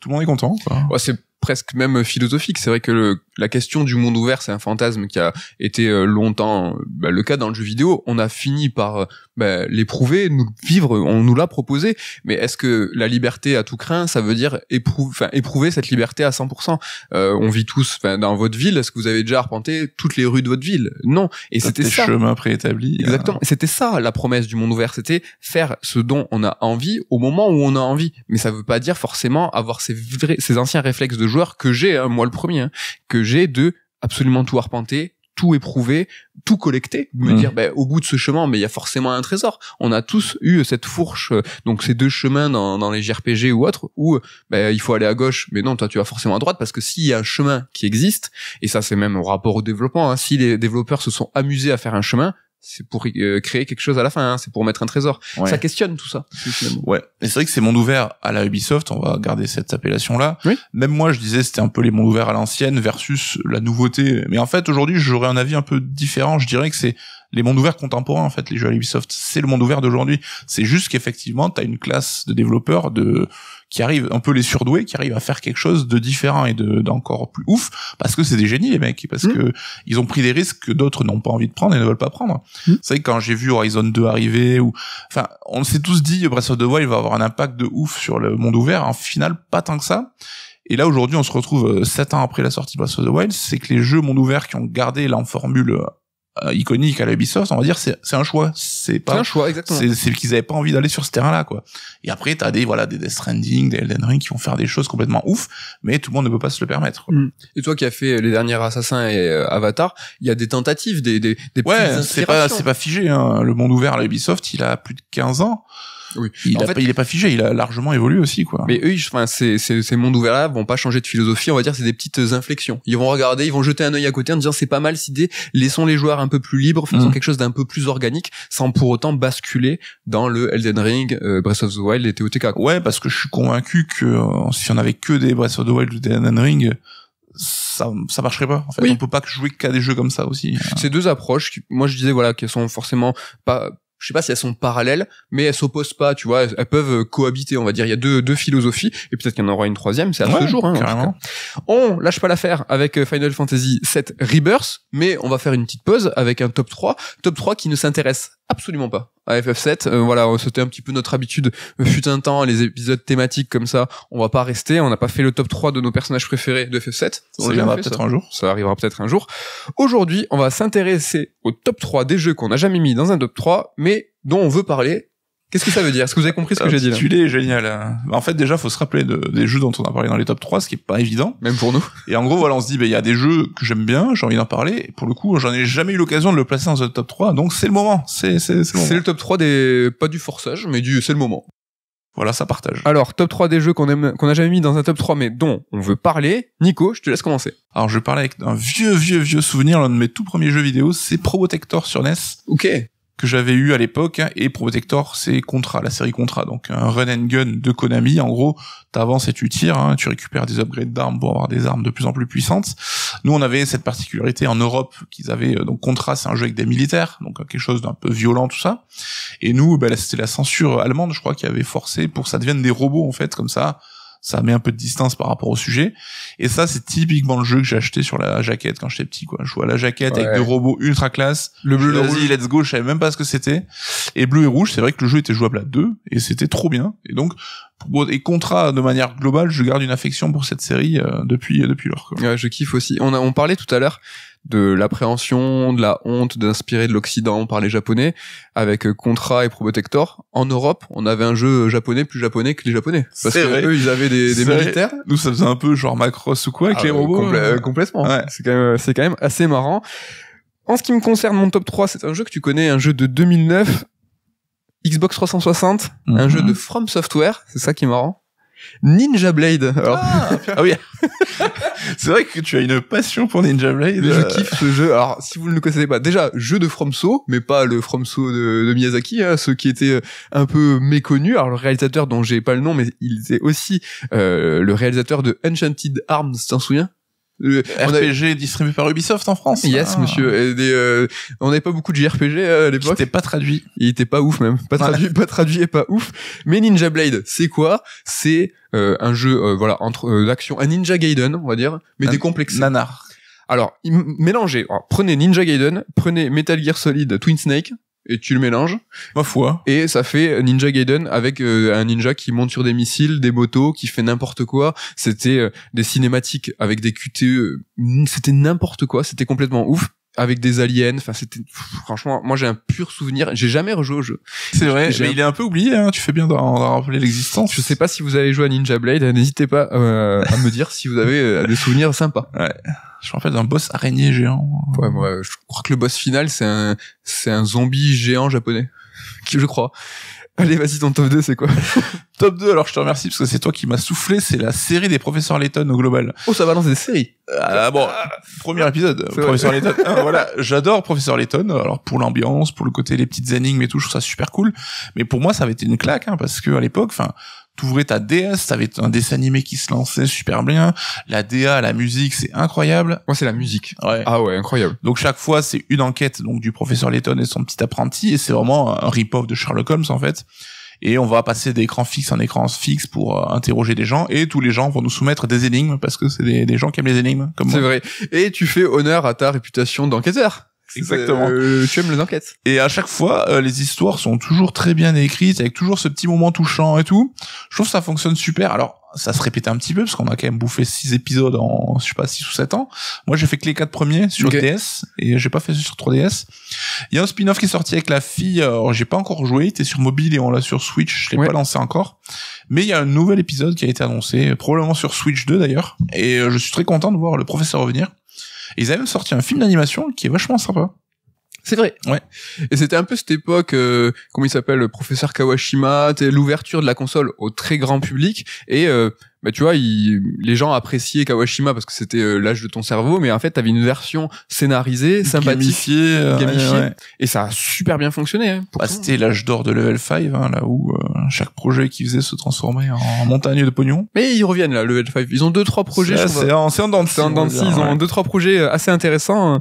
Tout le monde est content, quoi. c'est presque même philosophique. C'est vrai que la question du monde ouvert, c'est un fantasme qui a été euh, longtemps bah, le cas dans le jeu vidéo. On a fini par euh, bah, l'éprouver, nous vivre, on nous l'a proposé. Mais est-ce que la liberté à tout craint, ça veut dire éprouver cette liberté à 100% euh, On vit tous dans votre ville. Est-ce que vous avez déjà arpenté toutes les rues de votre ville Non. Et c'était ça. chemin préétabli. Hein. Exactement. C'était ça la promesse du monde ouvert. C'était faire ce dont on a envie au moment où on a envie. Mais ça veut pas dire forcément avoir ces, vrais, ces anciens réflexes de joueur que j'ai, hein, moi le premier, hein, que j'ai de absolument tout arpenter, tout éprouver, tout collecter, me mmh. dire ben, au bout de ce chemin, mais il y a forcément un trésor. On a tous eu cette fourche, euh, donc ces deux chemins dans, les JRPG ou autres, où euh, ben, il faut aller à gauche, mais non, toi tu vas forcément à droite, parce que s'il y a un chemin qui existe, et ça c'est même au rapport au développement, hein, si les développeurs se sont amusés à faire un chemin, c'est pour euh, créer quelque chose à la fin, hein. c'est pour mettre un trésor. Ça questionne tout ça. Ouais. Et c'est vrai que c'est monde ouvert à la Ubisoft, on va garder cette appellation-là. Même moi, je disais c'était un peu les mondes ouverts à l'ancienne versus la nouveauté. Mais en fait, aujourd'hui, j'aurais un avis un peu différent. Je dirais que c'est les mondes ouverts contemporains en fait les jeux à Ubisoft c'est le monde ouvert d'aujourd'hui c'est juste qu'effectivement t'as une classe de développeurs de qui arrivent un peu les surdoués, qui arrivent à faire quelque chose de différent et d'encore plus ouf, parce que c'est des génies les mecs, parce mm. que ils ont pris des risques que d'autres n'ont pas envie de prendre et ne veulent pas prendre. Vous mm. C'est quand j'ai vu Horizon 2 arriver, ou enfin, on s'est tous dit Breath of the Wild va avoir un impact de ouf sur le monde ouvert. En final, pas tant que ça. Et là aujourd'hui, on se retrouve euh, sept ans après la sortie de Breath of the Wild, c'est que les jeux monde ouvert qui ont gardé la formule euh, euh, iconique à la on va dire, c'est un choix. C'est pas un choix, exactement. C'est qu'ils avaient pas envie d'aller sur ce terrain-là, quoi. Et après, t'as des voilà des Death Stranding, des Elden Ring qui vont faire des choses complètement ouf, mais tout le monde ne peut pas se le permettre. Mm. Et toi qui as fait euh, les derniers Assassins et euh, Avatar, il y a des tentatives, des des, des ouais, c'est pas c'est pas figé. Hein. Le monde ouvert à la il a plus de 15 ans. Oui. Il n'est pas figé, il a largement évolué aussi, quoi. Mais eux, enfin, ces, ces, ces mondes ouverts-là vont pas changer de philosophie, on va dire, c'est des petites euh, inflexions. Ils vont regarder, ils vont jeter un œil à côté en disant c'est pas mal cette idée, laissons les joueurs un peu plus libres, faisons mhm. quelque chose d'un peu plus organique, sans pour autant basculer dans le Elden Ring, euh, Breath of the Wild et TOTK. Ouais, parce que je suis convaincu que euh, si on avait que des Breath of the Wild ou des Elden Ring, ça ça marcherait pas en fait on peut pas jouer qu'à des jeux comme ça aussi ces deux approches moi je disais voilà qui sont forcément pas je sais pas si elles sont parallèles, mais elles s'opposent pas, tu vois, elles peuvent cohabiter, on va dire. Il y a deux, deux philosophies, et peut-être qu'il y en aura une troisième, c'est à ce jour. Hein, On lâche pas l'affaire avec euh, Final Fantasy VII Rebirth, mais on va faire une petite pause avec un top 3, top 3 qui ne s'intéresse Absolument pas. À FF7, euh, voilà, c'était un petit peu notre habitude. Euh, fut un temps, les épisodes thématiques comme ça, on va pas rester. On n'a pas fait le top 3 de nos personnages préférés de FF7. Ça arrivera peut-être un jour. Ça arrivera peut-être un jour. Aujourd'hui, on va s'intéresser au top 3 des jeux qu'on n'a jamais mis dans un top 3, mais dont on veut parler Qu'est-ce que ça veut dire Est-ce que vous avez compris ce que j'ai dit là est génial. Bah, en fait, déjà, faut se rappeler de, des jeux dont on a parlé dans les top 3, ce qui est pas évident. Même pour nous. Et en gros, voilà, on se dit, ben, il y a des jeux que j'aime bien, j'ai envie d'en parler, pour le coup, j'en ai jamais eu l'occasion de le placer dans un top 3, donc c'est le moment. C'est, le top 3 des, pas du forçage, mais du, c'est le moment. Voilà, ça partage. Alors, top 3 des jeux qu'on aime, qu'on a jamais mis dans un top 3, mais dont on veut parler. Nico, je te laisse commencer. Alors, je vais parler avec un vieux, vieux, vieux souvenir. L'un de mes tout premiers jeux vidéo, c'est Probotector sur NES. Ok que j'avais eu à l'époque hein, et Protector c'est Contra la série Contra donc un run and gun de Konami en gros t'avances et tu tires hein, tu récupères des upgrades d'armes pour avoir des armes de plus en plus puissantes nous on avait cette particularité en Europe qu'ils avaient euh, donc Contra c'est un jeu avec des militaires donc euh, quelque chose d'un peu violent tout ça et nous bah, c'était la censure allemande je crois qui avait forcé pour que ça devienne des robots en fait comme ça ça met un peu de distance par rapport au sujet. Et ça, c'est typiquement le jeu que j'ai acheté sur la jaquette quand j'étais petit, quoi. Je vois la jaquette avec des robots ultra classe. Le bleu, le rouge. let's go, je savais même pas ce que c'était. Et bleu et rouge, c'est vrai que le jeu était jouable à deux, et c'était trop bien. Et donc, et Contra de manière globale, je garde une affection pour cette série euh, depuis depuis lors. Quoi. Ouais, je kiffe aussi. On a on parlait tout à l'heure de l'appréhension, de la honte d'inspirer de l'Occident par les Japonais, avec euh, Contra et Probotector. En Europe, on avait un jeu japonais plus japonais que les Japonais. Parce que vrai. eux, ils avaient des, des militaires. Nous, ça faisait un peu genre Macross ou quoi avec les robots. complètement. C'est quand, même assez marrant. En ce qui me concerne, mon top 3, c'est un jeu que tu connais, un jeu de 2009, Xbox 360, un mhm. jeu de From Software, c'est ça qui est marrant, Ninja Blade. Ah, ah, oui. c'est vrai que tu as une passion pour Ninja Blade. Je kiffe ce jeu. Alors, si vous ne le connaissez pas, déjà, jeu de Fromso, mais pas le Fromso de, Miyazaki, hein, ce qui était euh, un peu méconnu Alors, le réalisateur dont j'ai pas le nom, mais il était aussi euh, le réalisateur de Enchanted Arms, t'en souviens RPG distribué par Ubisoft en France. Yes, ah. monsieur. Euh, on n'avait pas beaucoup de JRPG euh, à l'époque. n'était pas traduit. Il était pas ouf même. Pas traduit, pas traduit et pas ouf. Mais Ninja Blade, c'est quoi C'est euh, un jeu, voilà, entre l'action, un Ninja Gaiden, on va dire, mais des décomplexé. Nanar. Alors, mélangez. prenez Ninja Gaiden, prenez Metal Gear Solid Twin Snake, et tu le mélanges. Ma foi. Et ça fait Ninja Gaiden avec euh, un ninja qui monte sur des missiles, des motos, qui fait n'importe quoi. C'était euh, des cinématiques avec des QTE. C'était n'importe quoi. C'était complètement ouf avec des aliens. Enfin, c'était franchement, moi j'ai un pur souvenir. J'ai jamais rejoué au jeu. C'est vrai, mais il est un peu oublié. Hein. Tu fais bien d'en rappeler l'existence. Je sais pas si vous avez joué à Ninja Blade. Hein, n'hésitez pas euh, à me dire si vous avez euh, des souvenirs sympas. Ouais. Je en fait d'un boss araignée géant. moi, je crois que le boss final c'est un c'est un zombie géant japonais, je crois. Allez, vas-y, ton top 2, c'est quoi Top 2, alors je te remercie parce que c'est toi qui m'as soufflé, c'est la série des professeurs Layton au global. Oh, ça balance des séries Ah bon, premier épisode, professeur Layton. Ah, voilà, j'adore professeur Layton, alors pour l'ambiance, pour le côté les petites énigmes et tout, je trouve ça super cool, mais pour moi ça avait été une claque hein, parce que à l'époque, enfin, t'ouvrais ta DS, t'avais un dessin animé qui se lançait super bien, la DA, la musique, c'est incroyable. Moi c'est la musique. Ouais. Ah ouais, incroyable. Donc chaque fois, c'est une enquête donc du professeur Letton et son petit apprenti, et c'est vraiment un rip-off de Sherlock Holmes en fait. Et on va passer d'écran fixe en écran fixe pour euh, interroger des gens, et tous les gens vont nous soumettre des énigmes parce que c'est des, gens qui aiment les énigmes. Comme c'est vrai. Et tu fais honneur à ta réputation d'enquêteur. Exactement. Euh, tu aimes les enquêtes. Et à chaque fois, euh, les histoires sont toujours très bien écrites, avec toujours ce petit moment touchant et tout. Je trouve que ça fonctionne super. Alors, ça se répète un petit peu, parce qu'on a quand même bouffé 6 épisodes en, je sais pas, 6 ou 7 ans. Moi, j'ai fait que les 4 premiers sur DS, et j'ai pas fait sur 3DS. Il y a un spin-off qui est sorti avec la fille, alors j'ai pas encore joué, il était sur mobile et on l'a sur Switch, je l'ai pas lancé encore. Mais il y a un nouvel épisode qui a été annoncé, probablement sur Switch 2 d'ailleurs, et euh, je suis très content de voir le professeur revenir ils avaient sorti un film d'animation qui est vachement sympa. C'est vrai. Ouais. Et c'était un peu cette époque, euh, comment il s'appelle, le professeur Kawashima, l'ouverture de la console au très grand public et euh, bah, tu vois, les gens appréciaient Kawashima parce que c'était euh, l'âge de ton cerveau, mais en fait, t'avais une version scénarisée, sympathifiée gamifiée, euh, et ça a super bien fonctionné. Hein, bah, c'était l'âge d'or de Level 5, hein, là où euh, chaque projet qu'ils faisaient se transformait en montagne de pognon. Mais ils reviennent là, Level 5. Ils ont deux trois projets. C'est en c'est ils ont deux trois projets assez intéressants.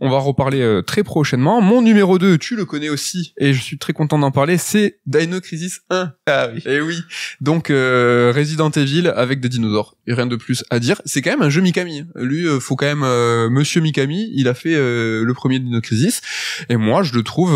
On va reparler très prochainement. Mon numéro 2, tu le connais aussi, et je suis très content d'en parler. C'est Dino Crisis 1. Ah oui. Et oui. Donc Resident Evil avec des dinosaures. Et rien de plus à dire. C'est quand même un jeu Mikami. Lui, euh, faut quand même euh, Monsieur Mikami, il a fait euh, le premier Dino Crisis. Et moi, je le trouve,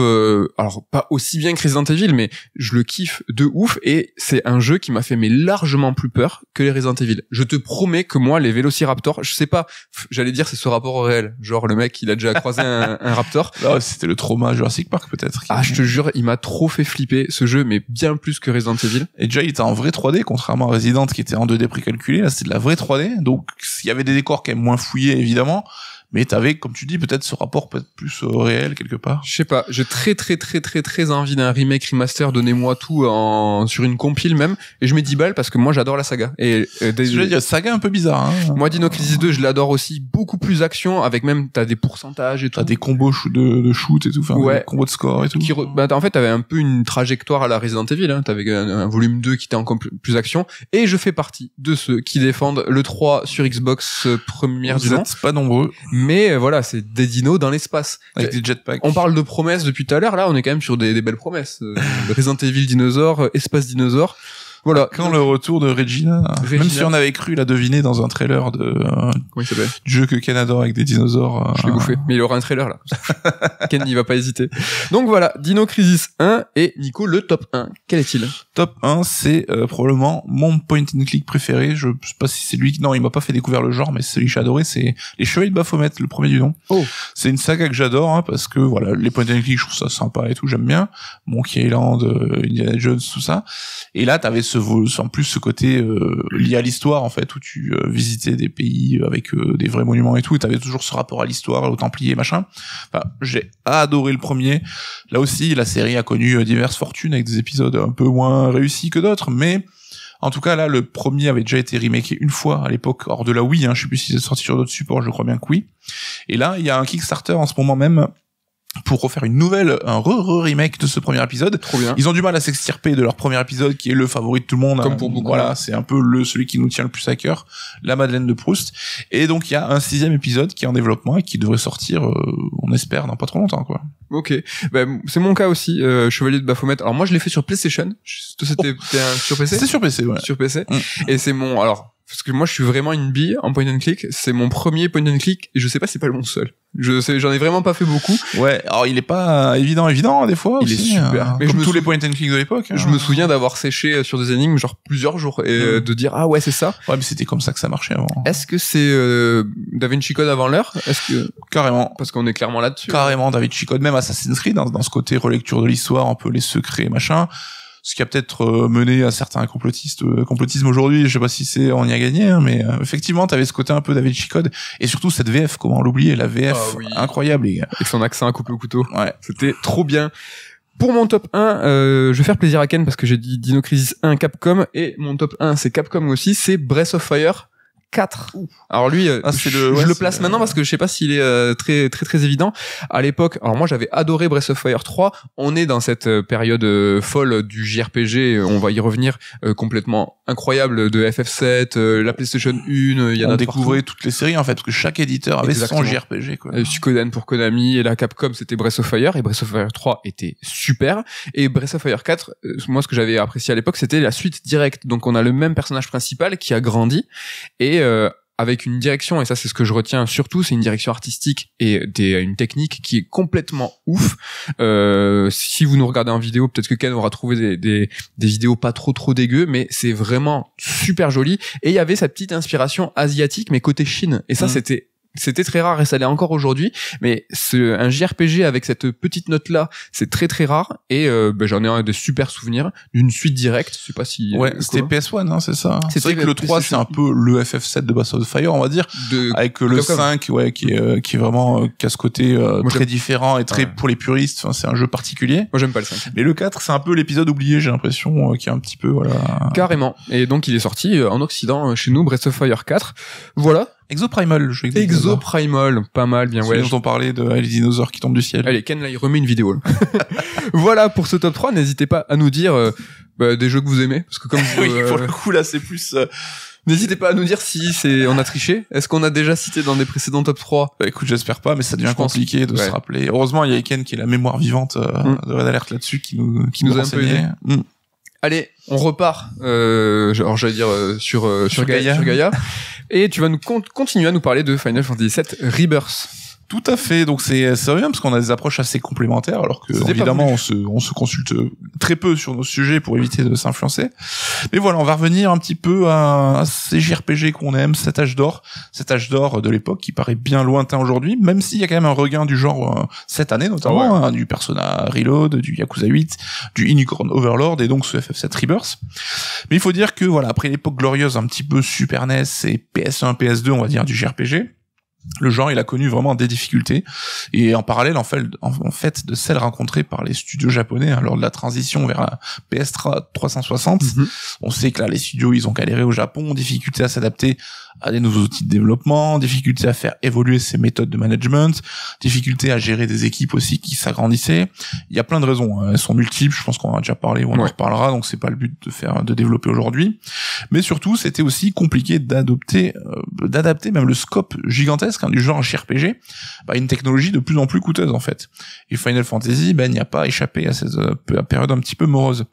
alors pas aussi bien que Resident Evil, mais je le kiffe de ouf. Et c'est un jeu qui m'a fait mais largement plus peur que les Resident Evil. Je te promets que moi, les Velociraptors, je sais pas, j'allais dire c'est ce rapport au réel. Genre le mec, il a déjà croisé un, raptor. Ah, c'était le trauma Jurassic Park peut-être. Ah, je te jure, il m'a trop fait flipper ce jeu, mais bien plus que Resident Evil. Et déjà, il était en vrai 3D, contrairement à Resident qui était en 2 des prix calculés là c'est de la vraie 3D, donc s'il y avait des décors qui même moins fouillés évidemment, mais t'avais, comme tu dis, peut-être ce rapport peut-être plus euh, réel quelque part. Je sais pas. J'ai très très très très très envie d'un remake, remaster. Donnez-moi tout en sur une compile même. Et je mets 10 balles parce que moi j'adore la saga. Et euh, je veux dire, saga un peu bizarre. Hein. Moi, Dino Crisis 2, je l'adore aussi. Beaucoup plus action avec même t'as des pourcentages et tout. T'as des combos de, de shoot et tout. Enfin, ouais. des combos de score et tout. Qui bah, en fait, t'avais un peu une trajectoire à la Resident Evil. Hein. T'avais un, volume 2 qui était encore plus action. Et je fais partie de ceux qui défendent le 3 sur Xbox euh, première du êtes pas nombreux mais euh, voilà, c'est des dinos dans l'espace. Avec euh, des jetpacks. On parle de promesses depuis tout à l'heure, là on est quand même sur des, belles promesses. Euh, Resident Evil dinosaure, espace dinosaure. Voilà. Quand le retour de Regina, Même si on avait cru la deviner dans un trailer de euh, du jeu que Ken adore avec des dinosaures. Je l'ai euh, bouffé. Mais il aura un trailer là. Ken n'y va pas hésiter. Donc voilà, Dino Crisis 1 et Nico le top 1. Quel est-il Top 1, c'est euh, probablement mon point and click préféré. Je sais pas si c'est lui. Non, il m'a pas fait découvrir le genre, mais celui que j'ai adoré. C'est les Chevaliers de Baphomet, le premier du nom. Oh. C'est une saga que j'adore hein, parce que voilà, les point and click, je trouve ça sympa et tout, j'aime bien. Monkey Island, euh, Indiana Jones, tout ça. Et là, t'avais ce en plus ce côté euh, lié à l'histoire en fait où tu euh, visitais des pays avec euh, des vrais monuments et tout et t'avais toujours ce rapport à l'histoire aux Templiers machin j'ai adoré le premier là aussi la série a connu diverses fortunes avec des épisodes un peu moins réussis que d'autres mais en tout cas là le premier avait déjà été remaké une fois à l'époque hors de la Wii hein, je sais plus si c'est sorti sur d'autres supports je crois bien que oui et là il y a un Kickstarter en ce moment même pour refaire une nouvelle, un re-remake de ce premier épisode. Trop bien. Ils ont du mal à s'extirper de leur premier épisode qui est le favori de tout le monde. Comme hein. pour beaucoup. Voilà, c'est un peu le celui qui nous tient le plus à cœur, la Madeleine de Proust. Et donc il y a un sixième épisode qui est en développement et qui devrait sortir, euh, on espère, dans pas trop longtemps, quoi. Ok, ben, c'est mon cas aussi, euh, Chevalier de Baphomet. Alors moi je l'ai fait sur PlayStation. Oh. C'était sur PC. C'était sur PC, ouais. Sur PC. Mm. Et c'est mon, alors parce que moi je suis vraiment une bille en point and click. C'est mon premier point and click et je sais pas c'est pas le mon seul. Je sais j'en ai vraiment pas fait beaucoup. Ouais, alors il est pas euh, évident évident des fois. Il est super. Hein. mais je tous les point and click de l'époque. Je me hein. souviens d'avoir séché euh, sur des énigmes genre plusieurs jours et euh, mm. de dire ah ouais c'est ça. Ouais mais c'était comme ça que ça marchait avant. Est-ce que c'est euh, Da Vinci Code avant l'heure Est-ce que carrément parce qu'on est clairement là-dessus. Carrément Da Vinci Code même Assassin's Creed hein, dans ce côté relecture de l'histoire un peu les secrets machin ce qui a peut-être euh, mené à certains complotistes euh, complotisme aujourd'hui je sais pas si c'est on y a gagné hein, mais effectivement, euh, effectivement t'avais ce côté un peu David Chicode Code et surtout cette VF comment l'oublier la VF ah incroyable les gars et son accent à couper au couteau ouais c'était trop bien pour mon top 1, je vais faire plaisir à Ken parce que j'ai dit Dino Crisis 1 Capcom et mon top 1 c'est Capcom aussi, c'est Breath of Fire 4. Alors lui, euh, ah, je, le, place maintenant parce que je sais pas s'il est euh, très très très évident. À l'époque, alors moi j'avais adoré Breath of Fire 3. On est dans cette euh, période folle du JRPG. On va y revenir complètement incroyable de FF7, la PlayStation 1. Il y en a découvert toutes les séries en fait parce que chaque éditeur avait son JRPG. Quoi. Suikoden pour Konami et la Capcom c'était Breath of Fire et Breath of Fire 3 était super et Breath of Fire 4. Moi ce que j'avais apprécié à l'époque c'était la suite directe. Donc on a le même personnage principal qui a grandi et euh, avec une direction, et ça c'est ce que je retiens surtout, c'est une direction artistique et une technique qui est complètement ouf. Euh, si vous nous regardez en vidéo, peut-être que Ken aura trouvé des, vidéos pas trop trop dégueu, mais c'est vraiment super joli. Et il y avait sa petite inspiration asiatique, mais côté Chine. Et ça mm. c'était c'était très rare et ça l'est encore aujourd'hui. Mais ce, un JRPG avec cette petite note là, c'est très très rare et euh, bah, j'en ai un des super souvenirs d'une suite directe. Je sais pas si ouais, euh, c'était PS1, hein, c'est ça. C'est vrai que le 3 c'est un peu le FF7 de Breath of Fire, on va dire, avec euh, le 5, ouais, qui est qui est vraiment euh, ce côté très différent et très pour les puristes. Enfin, c'est un jeu particulier. Moi j'aime pas le 5. Mais le 4 c'est un peu l'épisode oublié, j'ai l'impression, qui est un petit peu voilà. Carrément. Et donc il est sorti en Occident chez nous, Breath of Fire 4. Voilà. Exoprimal, Primal Exo Exoprimal, pas mal, bien, ouais. dont on parlait de les dinosaures qui tombent du ciel. Allez, Ken, là, il remet une vidéo. voilà pour ce top 3. N'hésitez pas à nous dire euh, bah, des jeux que vous aimez. Parce que comme vous, oui, pour euh, le coup, là, c'est plus... Euh, n'hésitez pas à nous dire si c'est on a triché. Est-ce qu'on a déjà cité dans des précédents top 3 bah, Écoute, j'espère pas, mais ça devient compliqué de se rappeler. Heureusement, il y a Ken qui est la mémoire vivante mm. de Red Alert là-dessus qui nous qui nous, a un mm. Allez, on repart. Euh, je j'allais dire sur, sur, Sur Gaïa. Et tu vas nous continuer à nous parler de Final Fantasy VII Rebirth. Tout à fait. Donc c'est euh, sérieux, parce qu'on a des approches assez complémentaires alors que évidemment on se on se consulte euh, très peu sur nos sujets pour éviter de s'influencer. Mais voilà, on va revenir un petit peu à, ces JRPG qu'on aime, cet âge d'or, cet âge d'or de l'époque qui paraît bien lointain aujourd'hui, même s'il y a quand même un regain du genre euh, cette année notamment hein, du Persona Reload, du Yakuza 8, du Unicorn Overlord et donc ce FF7 Rebirth. Mais il faut dire que voilà, après l'époque glorieuse un petit peu Super NES et PS1 PS2, on va dire du JRPG, le genre, il a connu vraiment des difficultés. Et en parallèle, en fait, de celles rencontrées par les studios japonais hein, lors de la transition vers la PS360, mhm. on sait que là, les studios, ils ont galéré au Japon, difficulté à s'adapter à des nouveaux outils de développement, difficulté à faire évoluer ses méthodes de management, difficulté à gérer des équipes aussi qui s'agrandissaient. Il y a plein de raisons, hein. elles sont multiples, je pense qu'on en a déjà parlé ou on en reparlera, donc c'est pas le but de faire de développer aujourd'hui. Mais surtout, c'était aussi compliqué d'adopter euh, d'adapter même le scope gigantesque hein, du genre JRPG bah, une technologie de plus en plus coûteuse en fait. Et Final Fantasy, ben il n'y a pas échappé à cette euh, période un petit peu morose.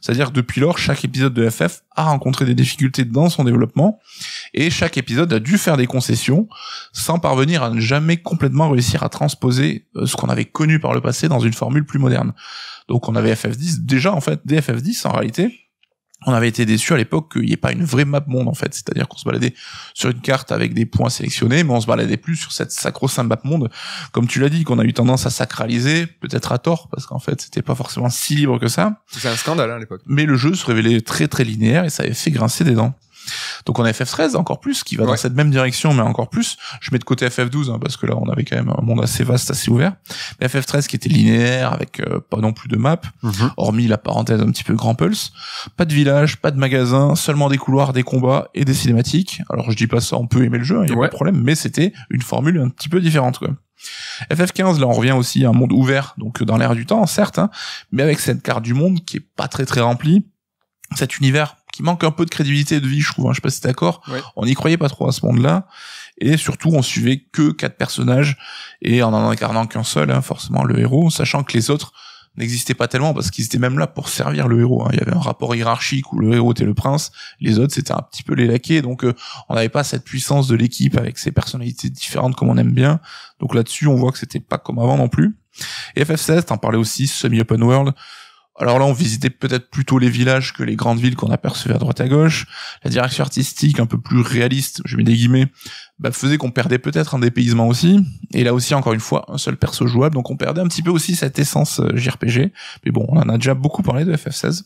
C'est-à-dire que depuis lors, chaque épisode de FF a rencontré des difficultés dans son développement et chaque épisode a dû faire des concessions sans parvenir à ne jamais complètement réussir à transposer euh, ce qu'on avait connu par le passé dans une formule plus moderne. Donc on avait FF10 déjà en fait, des FF10 en réalité, on avait été déçu à l'époque qu'il n'y ait pas une vraie map monde en fait, c'est-à-dire qu'on se baladait sur une carte avec des points sélectionnés, mais on se baladait plus sur cette sacro-sainte map monde, comme tu l'as dit, qu'on a eu tendance à sacraliser, peut-être à tort, parce qu'en fait c'était pas forcément si libre que ça. C'était un scandale hein, à l'époque. Mais le jeu se révélait très très linéaire et ça avait fait grincer des dents. Donc on a FF13 encore plus, qui va dans cette même direction, mais encore plus. Je mets de côté FF12 hein, parce que là on avait quand même un monde assez vaste, assez ouvert. Mais FF13 qui était linéaire avec euh, pas non plus de map, mhm. hormis la parenthèse un petit peu Grand Pulse. Pas de village, pas de magasin, seulement des couloirs, des combats et des cinématiques. Alors je dis pas ça, on peut aimer le jeu, il hein, y a pas de problème, mais c'était une formule un petit peu différente FF15, là on revient aussi à un monde ouvert, donc dans l'air du temps, certes, hein, mais avec cette carte du monde qui est pas très très remplie, cet univers qui manque un peu de crédibilité de vie, je trouve. Hein, je sais pas si t'es d'accord. On n'y croyait pas trop à ce monde-là. Et surtout, on suivait que quatre personnages et en en incarnant qu'un seul, hein, forcément le héros, sachant que les autres n'existaient pas tellement parce qu'ils étaient même là pour servir le héros. Hein. Il y avait un rapport hiérarchique où le héros était le prince, les autres c'était un petit peu les laquais, donc euh, on n'avait pas cette puissance de l'équipe avec ses personnalités différentes comme on aime bien. Donc là-dessus, on voit que c'était pas comme avant non plus. FF16, t'en parlais aussi, semi-open world, alors là, on visitait peut-être plutôt les villages que les grandes villes qu'on apercevait à droite à gauche. La direction artistique, un peu plus réaliste, je mets des guillemets, bah, faisait qu'on perdait peut-être un dépaysement aussi. Et là aussi, encore une fois, un seul perso jouable, donc on perdait un petit peu aussi cette essence euh, JRPG. Mais bon, on en a déjà beaucoup parlé de FF16.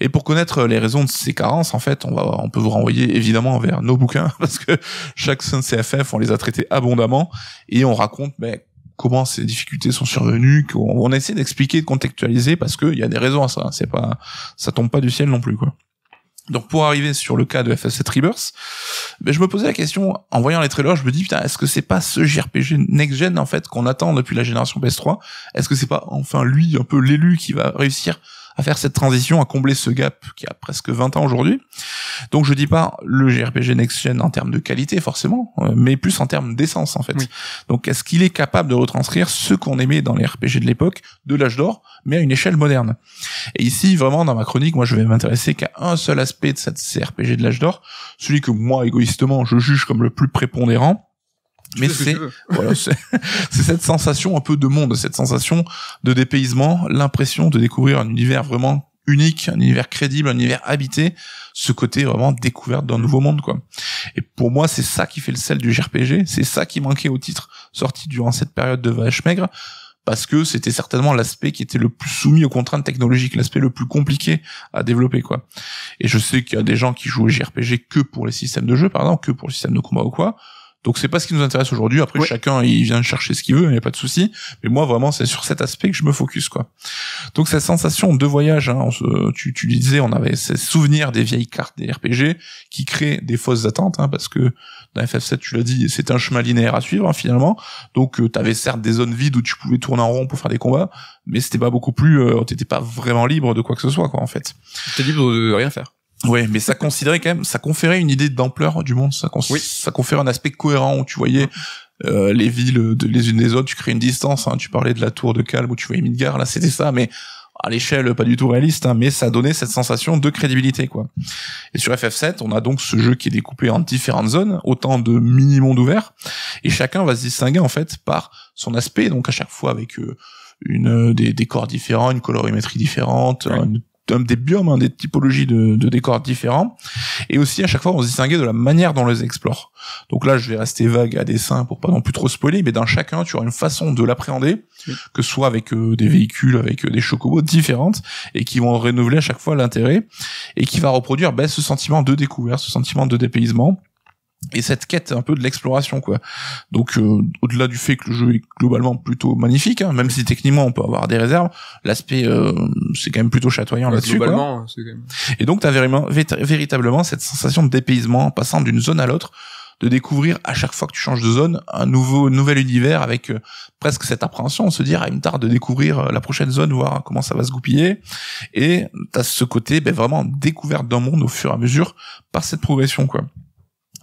Et pour connaître euh, les raisons de ces carences, en fait, on va, on peut vous renvoyer évidemment vers nos bouquins parce que chaque son CFF, on les a traités abondamment et on raconte mais. Bah, comment ces difficultés sont survenues, qu'on essaie d'expliquer, de contextualiser parce qu'il y a des raisons à ça. Hein. C'est pas, ça tombe pas du ciel non plus, quoi. Donc pour arriver sur le cas de FF7 Rebirth, ben je me posais la question en voyant les trailers, je me dis putain, est-ce que c'est pas ce JRPG next gen en fait qu'on attend depuis la génération PS3 Est-ce que c'est pas enfin lui un peu l'élu qui va réussir à faire cette transition, à combler ce gap qui a presque 20 ans aujourd'hui. Donc je dis pas le JRPG Next Gen en termes de qualité forcément, euh, mais plus en termes d'essence en fait. Donc est-ce qu'il est capable de retranscrire ce qu'on aimait dans les RPG de l'époque, de l'âge d'or, mais à une échelle moderne Et ici vraiment dans ma chronique, moi je vais m'intéresser qu'à un seul aspect de cette, CRPG RPG de l'âge d'or, celui que moi égoïstement je juge comme le plus prépondérant, mais c'est cette sensation un peu de monde, cette sensation de dépaysement, l'impression de découvrir un univers vraiment unique, un univers crédible, un univers habité, ce côté vraiment découverte d'un nouveau monde quoi. Et pour moi, c'est ça qui fait le sel du JRPG, c'est ça qui manquait au titre sorti durant cette période de vache maigre parce que c'était certainement l'aspect qui était le plus soumis aux contraintes technologiques, l'aspect le plus compliqué à développer, quoi. Et je sais qu'il y a des gens qui jouent au JRPG que pour les systèmes de jeu, par exemple, que pour le système de combat ou quoi. Donc c'est pas ce qui nous intéresse aujourd'hui. Après chacun il vient chercher ce qu'il veut, il n'y a pas de souci. Mais moi vraiment c'est sur cet aspect que je me focus quoi. Donc cette sensation de voyage, hein, se, tu, disais, on avait ces souvenirs des vieilles cartes des RPG qui créent des fausses attentes hein, parce que dans FF7 tu l'as dit, c'est un chemin linéaire à suivre hein, finalement. Donc euh, tu avais certes des zones vides où tu pouvais tourner en rond pour faire des combats, mais c'était pas beaucoup plus, euh, t'étais pas vraiment libre de quoi que ce soit quoi en fait. T'es libre de rien faire. Oui, mais ça considérait quand même, ça conférait une idée d'ampleur du monde, ça, oui. ça conférait un aspect cohérent où tu voyais euh, les villes de, les unes des autres, tu crées une distance, hein. tu parlais de la tour de Calme où tu voyais Midgar, là c'était ça, mais à l'échelle pas du tout réaliste, hein, mais ça donnait cette sensation de crédibilité quoi. Et sur FF7, on a donc ce jeu qui est découpé en différentes zones, autant de mini mondes ouverts, et chacun va se distinguer en fait par son aspect, donc à chaque fois avec euh, une des décors différents, une colorimétrie différente, des biomes, hein, des typologies de, décors différents. Et aussi, à chaque fois, on se distinguait de la manière dont on les explore. Donc là, je vais rester vague à dessin pour pas non plus trop spoiler, mais dans chacun, tu auras une façon de l'appréhender, que ce soit avec euh, des véhicules, avec euh, des chocobos différentes, et qui vont renouveler à chaque fois l'intérêt, et qui va reproduire ben, ce sentiment de découverte, ce sentiment de dépaysement et cette quête un peu de l'exploration quoi. Donc euh, au-delà du fait que le jeu est globalement plutôt magnifique, hein, même si techniquement on peut avoir des réserves, l'aspect euh, c'est quand même plutôt chatoyant là-dessus. Hein, et donc t'as vraiment, véritablement cette sensation de dépaysement passant d'une zone à l'autre, de découvrir à chaque fois que tu changes de zone un nouveau nouvel univers avec euh, presque cette appréhension, se dire à une tarde de découvrir la prochaine zone, voir comment ça va se goupiller. Et t'as ce côté ben, vraiment découverte d'un monde au fur et à mesure par cette progression quoi.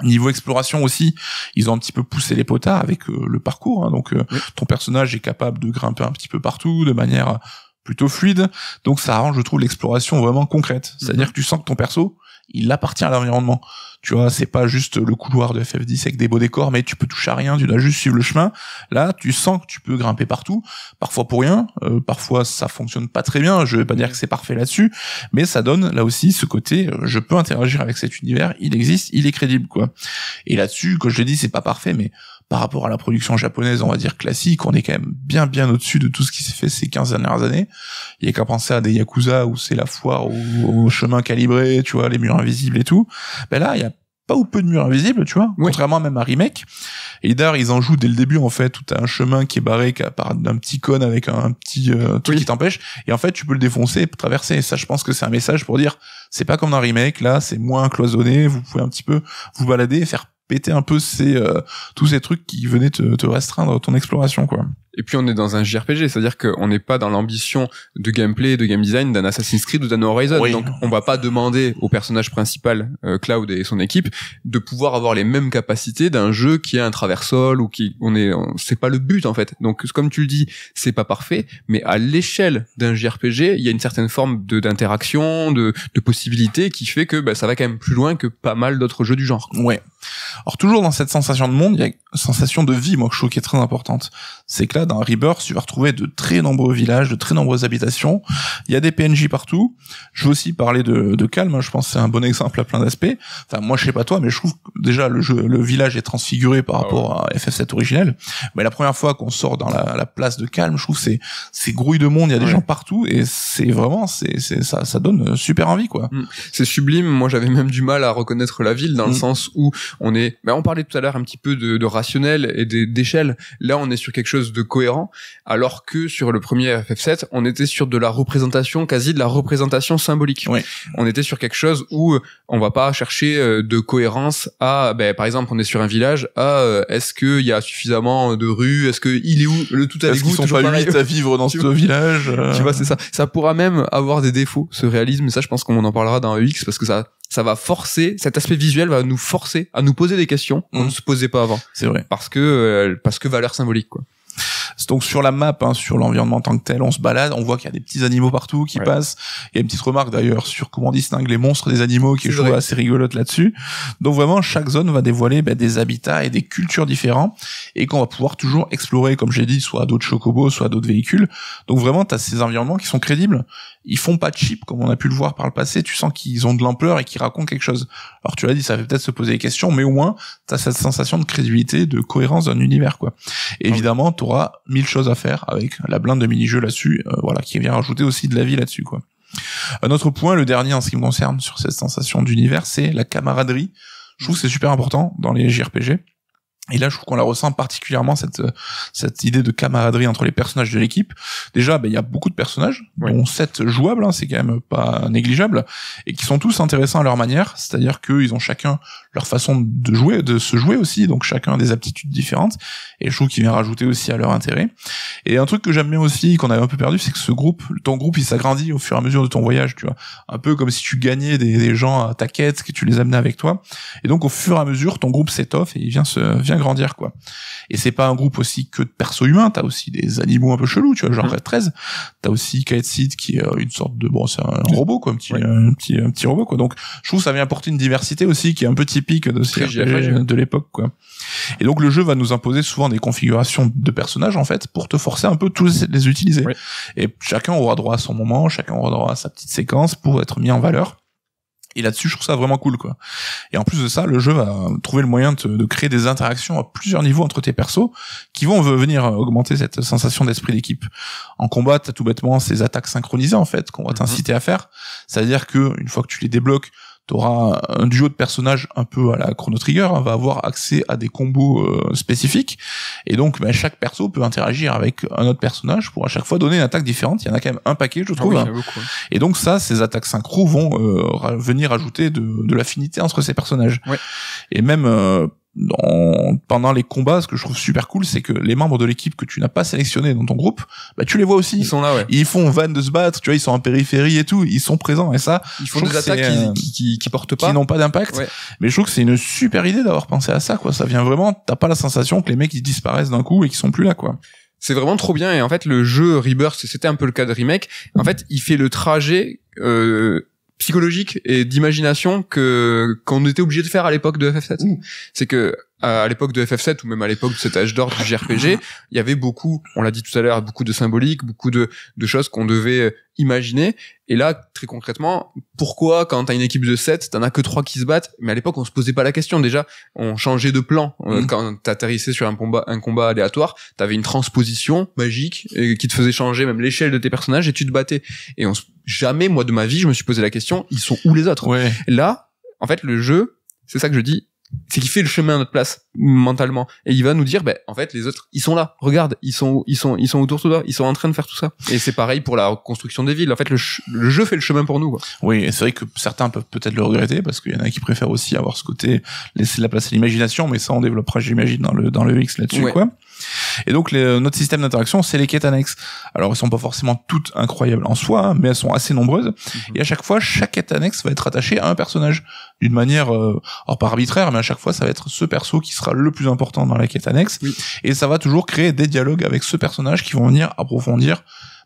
Niveau exploration aussi, ils ont un petit peu poussé les potas avec euh, le parcours. Hein. donc euh, ton personnage est capable de grimper un petit peu partout de manière plutôt fluide. Donc ça arrange, je trouve, l'exploration vraiment concrète. Mhm. C'est-à-dire que tu sens que ton perso, il appartient à l'environnement. Tu vois, c'est pas juste le couloir de FF10 avec des beaux décors, mais tu peux toucher à rien, tu dois juste suivre le chemin. Là, tu sens que tu peux grimper partout, parfois pour rien, euh, parfois ça fonctionne pas très bien, je vais pas dire que c'est parfait là-dessus, mais ça donne là aussi ce côté, euh, je peux interagir avec cet univers, il existe, il est crédible, quoi. Et là-dessus, comme je l'ai dit, c'est pas parfait, mais par rapport à la production japonaise, on va dire classique, on est quand même bien bien au-dessus de tout ce qui s'est fait ces 15 dernières années. Il y a qu'à penser à des Yakuza où c'est la foire au, chemin calibré, tu vois, les murs invisibles et tout. Ben là, il y a pas ou peu de murs invisibles, tu vois, contrairement même à Remake. Et d'art, ils en jouent dès le début, en fait, tout un chemin qui est barré par un petit cône avec un, petit euh, truc qui t'empêche. Et en fait, tu peux le défoncer traverser. Et ça, je pense que c'est un message pour dire, c'est pas comme dans Remake, là, c'est moins cloisonné, vous pouvez un petit peu vous balader et faire était un peu euh, tous ces trucs qui venaient te, restreindre ton exploration, quoi. Et puis on est dans un JRPG, c'est-à-dire qu'on n'est pas dans l'ambition de gameplay, de game design d'un Assassin's Creed ou d'un Horizon. Donc on va pas demander au personnage principal, euh, Cloud et son équipe, de pouvoir avoir les mêmes capacités d'un jeu qui est un traversol ou qui on est, c'est pas le but en fait. Donc comme tu le dis, c'est pas parfait, mais à l'échelle d'un JRPG, il y a une certaine forme d'interaction, de, de possibilité qui fait que bah, ça va quand même plus loin que pas mal d'autres jeux du genre. Ouais, alors toujours dans cette sensation de monde, il y a une sensation de vie, moi, que je trouve qui est très importante. C'est que là, dans Rebirth, tu vas retrouver de très nombreux villages, de très nombreuses habitations. Il y a des PNJ partout. Je veux aussi parler de, de calme. Hein. je pense que c'est un bon exemple à plein d'aspects. Enfin, moi, je sais pas toi, mais je trouve que déjà le jeu, le village est transfiguré par ah rapport à FF7 originel. Mais la première fois qu'on sort dans la, la, place de calme, je trouve c'est c'est grouille de monde. Il y a des gens partout et c'est vraiment c'est ça ça donne super envie quoi. Mm. C'est sublime. Moi, j'avais même du mal à reconnaître la ville dans le mm. sens où on est, mais bah, on parlait tout à l'heure un petit peu de, rationnel et d'échelle. Là, on est sur quelque chose de cohérent, alors que sur le premier FF7, on était sur de la représentation, quasi de la représentation symbolique. On était sur quelque chose où on va pas chercher euh, de cohérence à, ben par exemple, on est sur un village, à ah, euh, est-ce qu'il y a suffisamment de rues, est-ce que il est où le tout à l'égout. qu'ils sont pas huit à vivre dans ce village. Euh? Tu vois, c'est ça. Ça pourra même avoir des défauts, ce réalisme. ça, je pense qu'on en parlera dans e X, parce que ça, ça va forcer, cet aspect visuel va nous forcer à nous poser des questions qu'on mmh. ne se posait pas avant. C'est vrai. Parce que, euh, parce que valeur symbolique, quoi. Donc sur la map, hein, sur l'environnement en tant que tel, on se balade, on voit qu'il y a des petits animaux partout qui passent. Il y a une petite remarque d'ailleurs sur comment on distingue les monstres des animaux, qui est, assez rigolote là-dessus. Donc vraiment, chaque zone va dévoiler ben, des habitats et des cultures différents et qu'on va pouvoir toujours explorer, comme j'ai dit, soit d'autres chocobos, soit d'autres véhicules. Donc vraiment, tu as ces environnements qui sont crédibles ils font pas de cheap comme on a pu le voir par le passé. Tu sens qu'ils ont de l'ampleur et qu'ils racontent quelque chose. Alors tu l'as dit, ça fait peut-être se poser des questions, mais au moins t'as cette sensation de crédibilité, de cohérence d'un univers quoi. Et ah évidemment, t'auras mille choses à faire avec la blinde de mini-jeux là-dessus, euh, voilà, qui vient rajouter aussi de la vie là-dessus quoi. Un autre point, le dernier en ce qui me concerne sur cette sensation d'univers, c'est la camaraderie. Je trouve que c'est super important dans les JRPG. Et là, je trouve qu'on la ressent particulièrement cette euh, cette idée de camaraderie entre les personnages de l'équipe. Déjà, ben, il y a beaucoup de personnages, dont 7 jouables, hein, c'est quand même pas négligeable, et qui sont tous intéressants à leur manière. C'est-à-dire qu'ils ont chacun leur façon de jouer, de se jouer aussi, donc chacun des aptitudes différentes. Et je trouve qu'il vient rajouter aussi à leur intérêt. Et un truc que j'aime bien aussi, qu'on avait un peu perdu, c'est que ce groupe, ton groupe, il s'agrandit au fur et à mesure de ton voyage, tu vois. Un peu comme si tu gagnais des, gens à ta quête, que tu les amenais avec toi. Et donc, au fur et à mesure, ton groupe s'étoffe et il vient se grandir, quoi. Et c'est pas un groupe aussi que de perso humains, t'as aussi des animaux un peu chelous, tu vois, genre Red mmh. 13, t'as aussi Kate Seed qui est euh, une sorte de, bon, c'est un mmh. robot, quoi, un petit, euh, un petit, un petit robot, quoi. Donc, je trouve ça vient apporter une diversité aussi qui est un peu typique de, de l'époque, quoi. Et donc, le jeu va nous imposer souvent des configurations de personnages, en fait, pour te forcer un peu tous les utiliser. Et chacun aura droit à son moment, chacun aura droit à sa petite séquence pour être mis en valeur. Et là-dessus, je trouve ça vraiment cool, quoi. Et en plus de ça, le jeu va trouver le moyen de, créer des interactions à plusieurs niveaux entre tes persos qui vont venir euh, augmenter cette sensation d'esprit d'équipe. En combat, t'as tout bêtement ces attaques synchronisées, en fait, qu'on va mm-hmm. t'inciter à faire. C'est-à-dire que, une fois que tu les débloques, t'auras un duo de personnages un peu à la Chrono Trigger, hein, va avoir accès à des combos euh, spécifiques, et donc ben, chaque perso peut interagir avec un autre personnage pour à chaque fois donner une attaque différente. Il y en a quand même un paquet, je ah trouve. Hein. Et donc ça, ces attaques synchro vont euh, venir ajouter de, l'affinité entre ces personnages. Et même euh, dans, pendant les combats, ce que je trouve super cool, c'est que les membres de l'équipe que tu n'as pas sélectionné dans ton groupe, bah tu les vois aussi. Ils sont là, ouais. Ils font van de se battre, tu vois, ils sont en périphérie et tout, ils sont présents et ça. Ils font des attaques euh, qui, qui, qui, pas, qui n'ont pas d'impact. Mais je trouve que c'est une super idée d'avoir pensé à ça, quoi. Ça vient vraiment, t'as pas la sensation que les mecs ils disparaissent d'un coup et qu'ils sont plus là, quoi c'est vraiment trop bien et en fait le jeu Rebirth c'était un peu le cas de remake en fait il fait le trajet euh, psychologique et d'imagination que qu'on était obligé de faire à l'époque de FF7. Mmh. C'est que à l'époque de FF7 ou même à l'époque de cet âge d'or du JRPG, il y avait beaucoup, on l'a dit tout à l'heure, beaucoup de symboliques, beaucoup de, de choses qu'on devait euh, imaginer. Et là, très concrètement, pourquoi quand t'as une équipe de 7, t'en as que 3 qui se battent Mais à l'époque, on se posait pas la question. Déjà, on changeait de plan. Quand euh, mm. Quand t'atterrissais sur un combat, un combat aléatoire, t'avais une transposition magique euh, qui te faisait changer même l'échelle de tes personnages et tu te battais. Et on, jamais, moi, de ma vie, je me suis posé la question, ils sont où les autres Là, en fait, le jeu, c'est ça que je dis, c'est qu'il fait le chemin à notre place mentalement et il va nous dire ben en fait les autres ils sont là regarde ils sont ils sont ils sont autour de toi ils sont en train de faire tout ça et c'est pareil pour la construction des villes en fait le, jeu fait le chemin pour nous quoi. oui c'est vrai que certains peuvent peut-être le regretter parce qu'il y en a qui préfèrent aussi avoir ce côté laisser la place à l'imagination mais ça on développera j'imagine dans le dans le X là-dessus quoi et donc euh, notre système d'interaction, c'est les quêtes annexes. Alors elles sont pas forcément toutes incroyables en soi, hein, mais elles sont assez nombreuses. Mhm. Et à chaque fois, chaque quête annexe va être attachée à un personnage d'une manière, euh, par pas arbitraire, mais à chaque fois, ça va être ce perso qui sera le plus important dans la quête annexe. Et ça va toujours créer des dialogues avec ce personnage qui vont venir approfondir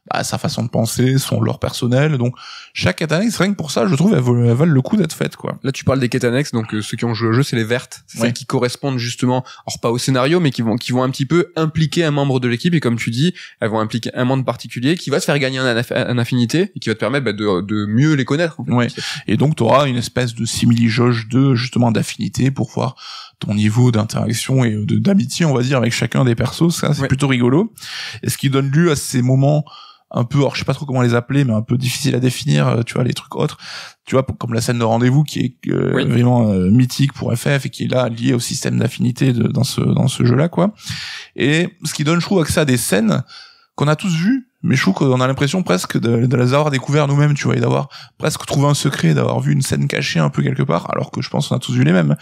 à sa façon de penser, son lore personnel. Donc chaque quête annexe, rien que pour ça, je trouve, elles valent, le coup d'être faites. Quoi. Là, tu parles des quêtes annexes, donc euh, ceux qui ont joué au jeu, c'est les vertes, c'est celles qui correspondent justement, alors pas au scénario, mais qui vont, qui vont un petit peu impliquer un membre de l'équipe. Et comme tu dis, elles vont impliquer un membre particulier qui va te faire gagner un, affinité et qui va te permettre bah, de, mieux les connaître. Et donc, tu auras une espèce de simili-jauge de justement d'affinité pour voir ton niveau d'interaction et d'amitié, on va dire, avec chacun des persos. Ça, c'est plutôt rigolo. Et ce qui donne lieu à ces moments un peu, alors je sais pas trop comment les appeler, mais un peu difficile à définir, euh, tu vois, les trucs autres, tu vois, comme la scène de rendez-vous qui est euh, vraiment euh, mythique pour FF et qui est là liée au système d'affinité dans ce jeu-là, quoi. Et ce qui donne, je trouve, accès à des scènes qu'on a tous vues, mais je trouve qu'on a l'impression presque de, les avoir découvert nous-mêmes, tu vois, et d'avoir presque trouvé un secret, d'avoir vu une scène cachée un peu quelque part, alors que je pense qu'on a tous vu les mêmes.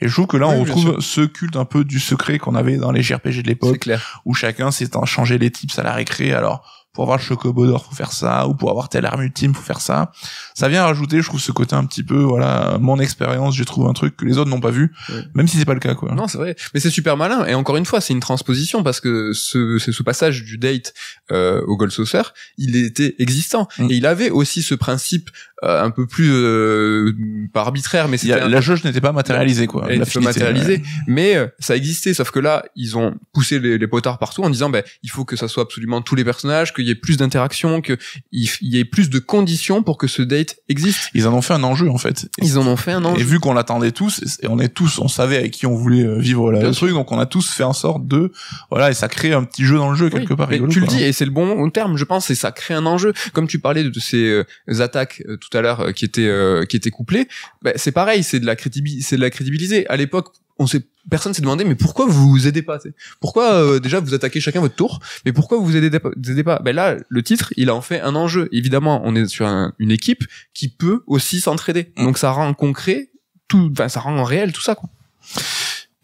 Et je trouve que là, on retrouve ce culte un peu du secret qu'on avait dans les JRPG de l'époque, où chacun s'est changé les tips à la récré, alors pour avoir le chocobo d'or faut faire ça ou pour avoir telle arme ultime faut faire ça ça vient rajouter je trouve ce côté un petit peu voilà mon expérience j'ai trouvé un truc que les autres n'ont pas vu même si c'est pas le cas quoi non c'est vrai mais c'est super malin et encore une fois c'est une transposition parce que ce, ce, passage du date euh, au gold saucer il était existant mm. et il avait aussi ce principe euh, un peu plus euh, par arbitraire, mais c'était la jauge n'était pas matérialisée quoi. Elle n'était euh, matérialisée, mais ça existait. Sauf que là, ils ont poussé les, potards partout en disant ben il faut que ça soit absolument tous les personnages, qu'il y ait plus d'interactions, qu'il y ait plus de conditions pour que ce date existe. Ils en ont fait un enjeu en fait. Ils en ont fait un enjeu. Et vu qu'on l'attendait tous, et on est tous, on savait avec qui on voulait vivre la, le truc, donc on a tous fait en sorte de voilà et ça crée un petit jeu dans le jeu quelque part. Rigolo, tu le dis et c'est le bon terme, je pense, et ça crée un enjeu. Comme tu parlais de ces attaques tout à l'heure euh, qui était euh, qui était couplé, bah, c'est pareil, c'est de la c'est de la crédibiliser. À l'époque, on sait personne s'est demandé mais pourquoi vous vous aidez pas pourquoi euh, déjà vous attaquez chacun votre tour mais pourquoi vous vous aidez, pas ben là le titre il a en fait un enjeu évidemment on est sur une équipe qui peut aussi s'entraider mm. donc ça rend concret tout enfin ça rend réel tout ça quoi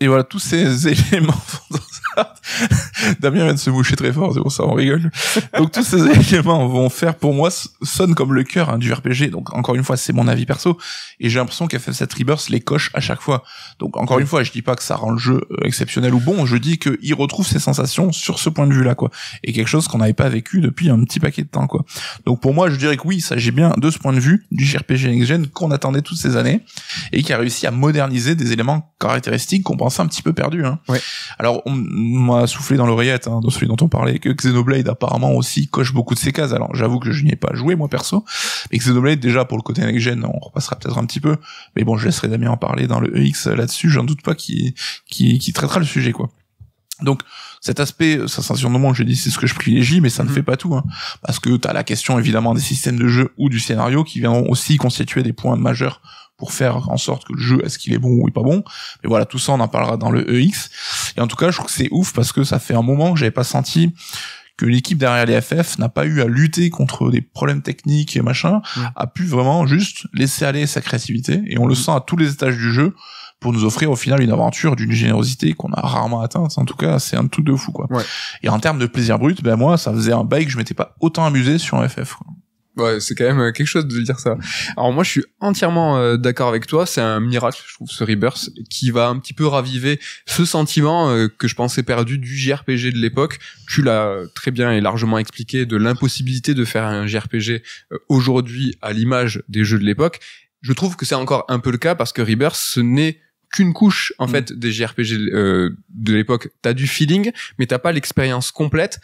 et voilà, tous ces éléments vont Damien vient de se moucher très fort, c'est bon ça on rigole. Donc tous ces éléments vont faire pour moi sonne comme le cœur hein, du RPG. Donc encore une fois, c'est mon avis perso et j'ai l'impression qu'FF7 Rebirth les coche à chaque fois. Donc encore une fois, je dis pas que ça rend le jeu euh, exceptionnel ou bon, je dis que il retrouve ses sensations sur ce point de vue-là quoi et quelque chose qu'on n'avait pas vécu depuis un petit paquet de temps quoi. Donc pour moi, je dirais que oui, il s'agit bien de ce point de vue du RPG next qu'on attendait toutes ces années et qui a réussi à moderniser des éléments caractéristiques qu'on c'est un petit peu perdu Hein. Alors, on m'a soufflé dans l'oreillette, hein, dans celui dont on parlait, que Xenoblade apparemment aussi coche beaucoup de ses cases. Alors, j'avoue que je n'y ai pas joué, moi perso, mais Xenoblade, déjà, pour le côté next on repassera peut-être un petit peu, mais bon, je laisserai Damien en parler dans le EX là-dessus, j'en doute pas qui qui traitera le sujet, quoi. Donc cet aspect, ça c'est moment j'ai dit c'est ce que je privilégie, mais ça ne mm-hmm. fait pas tout, hein. parce que t'as la question évidemment des systèmes de jeu ou du scénario qui viendront aussi constituer des points majeurs pour faire en sorte que le jeu, est-ce qu'il est bon ou pas bon. Mais voilà, tout ça, on en parlera dans le EX. Et en tout cas, je trouve que c'est ouf parce que ça fait un moment que j'avais pas senti que l'équipe derrière les FF n'a pas eu à lutter contre des problèmes techniques et machin, a pu vraiment juste laisser aller sa créativité. Et on le mm. sent à tous les étages du jeu pour nous offrir au final une aventure d'une générosité qu'on a rarement atteinte. En tout cas, c'est un tout de fou, quoi. Et en termes de plaisir brut, ben moi, ça faisait un bail que je m'étais pas autant amusé sur un FF. Quoi. Ouais, c'est quand même euh, quelque chose de dire ça. Alors moi, je suis entièrement euh, d'accord avec toi. C'est un miracle, je trouve, ce Rebirth, qui va un petit peu raviver ce sentiment euh, que je pensais perdu du JRPG de l'époque. Tu l'as très bien et largement expliqué de l'impossibilité de faire un JRPG aujourd'hui à l'image des jeux de l'époque. Je trouve que c'est encore un peu le cas parce que Rebirth, ce n'est qu'une couche en mm. fait des JRPG de l'époque. T'as du feeling, mais t'as pas l'expérience complète.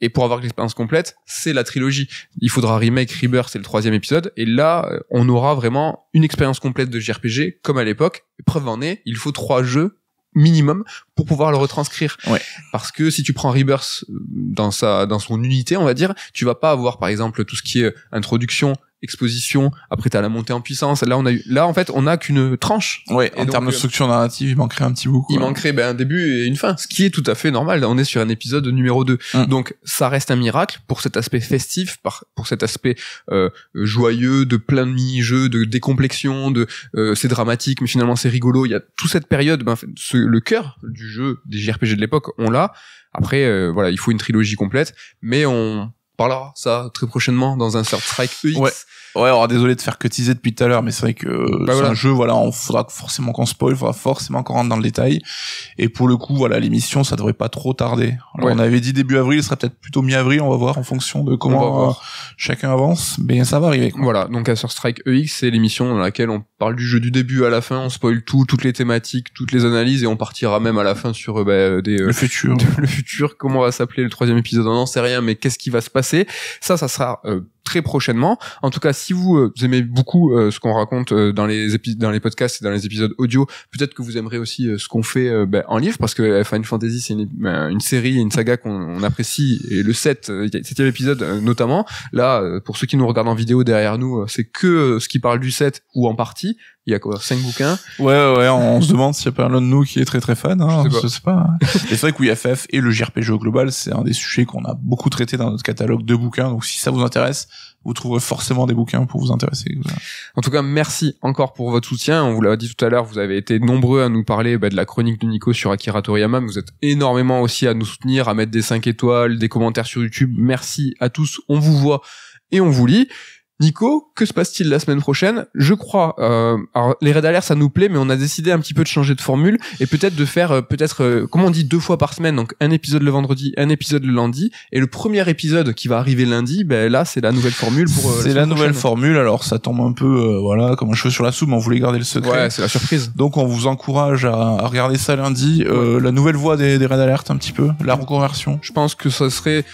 Et pour avoir l'expérience complète, c'est la trilogie. Il faudra remake, rebirth, c'est le troisième épisode. Et là, euh, on aura vraiment une expérience complète de JRPG, comme à l'époque. Preuve en est, il faut trois jeux minimum pour pouvoir le retranscrire. Parce que si tu prends Rebirth euh, dans sa, dans son unité, on va dire, tu vas pas avoir, par exemple, tout ce qui est introduction, exposition. Après, t'as la montée en puissance. Là, on a là, en fait, on n'a qu'une tranche. Ouais, en termes de euh, structure narrative, il manquerait un petit bout. Il manquerait ben, un début et une fin, ce qui est tout à fait normal. Là, on est sur un épisode numéro 2. Hum. Donc, ça reste un miracle pour cet aspect festif, pour cet aspect euh, joyeux, de plein de mini-jeux, de décomplexion, de euh, c'est dramatique, mais finalement, c'est rigolo. Il y a toute cette période, ben, le cœur du jeu des JRPG de l'époque, on l'a. Après, voilà, il faut une trilogie complète, mais on parlera ça très prochainement dans un sort Strike Ouais, alors oh, désolé de faire cutiser depuis tout à l'heure, mais c'est vrai que euh, bah, c'est un jeu, voilà, on faudra forcément qu'on spoil, faudra forcément qu'on rentre dans le détail. Et pour le coup, voilà, l'émission, ça devrait pas trop tarder. on avait dit début avril, ce serait peut-être plutôt mi-avril, on va voir en fonction de comment euh, chacun avance, mais ça va arriver. Voilà, donc à Strike EX, c'est l'émission dans laquelle on parle du jeu du début à la fin, on spoil tout, toutes les thématiques, toutes les analyses, et on partira même à la fin sur euh, bah, des le futur, le futur, comment va s'appeler le troisième épisode, on n'en sait rien, mais qu'est-ce qui va se passer Ça, ça sera très prochainement. En tout cas, si vous, euh, aimez beaucoup euh, ce qu'on raconte euh, dans les dans les podcasts et dans les épisodes audio, peut-être que vous aimerez aussi ce qu'on fait ben, en livre parce que Final Fantasy c'est une, ben, série, une saga qu'on apprécie et le 7 7e épisode notamment. Là, pour ceux qui nous regardent en vidéo derrière nous, c'est que ce qui parle du 7 ou en partie, il y a quoi cinq bouquins ouais ouais on, se demande s'il n'y a pas un de nous qui est très très fan hein, je sais pas, hein. c'est vrai que UFF et le JRPG au global c'est un des sujets qu'on a beaucoup traité dans notre catalogue de bouquins donc si ça vous intéresse vous trouverez forcément des bouquins pour vous intéresser. En tout cas, merci encore pour votre soutien. On vous l'a dit tout à l'heure, vous avez été nombreux à nous parler bah, de la chronique de Nico sur Akira Toriyama. vous êtes énormément aussi à nous soutenir, à mettre des 5 étoiles, des commentaires sur YouTube. Merci à tous. On vous voit et on vous lit. Nico, que se passe-t-il la semaine prochaine Je crois, euh, alors les Red Alert ça nous plaît, mais on a décidé un petit peu de changer de formule et peut-être de faire euh, peut-être, euh, comment on dit, deux fois par semaine, donc un épisode le vendredi, un épisode le lundi, et le premier épisode qui va arriver lundi, ben là c'est la nouvelle formule pour. c'est la, nouvelle formule, alors ça tombe un peu, voilà, comme un cheveu sur la soupe, mais on voulait garder le secret. Ouais, c'est la surprise. Donc on vous encourage à, regarder ça lundi, la nouvelle voie des, des Red Alert un petit peu, la reconversion. Je pense que ça serait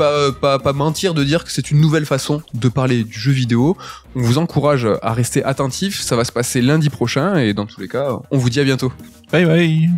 euh, pas, mentir de dire que c'est une nouvelle façon de parler du jeu vidéo. On vous encourage à rester attentif. Ça va se passer lundi prochain et dans tous les cas, on vous dit à bientôt. Bye bye.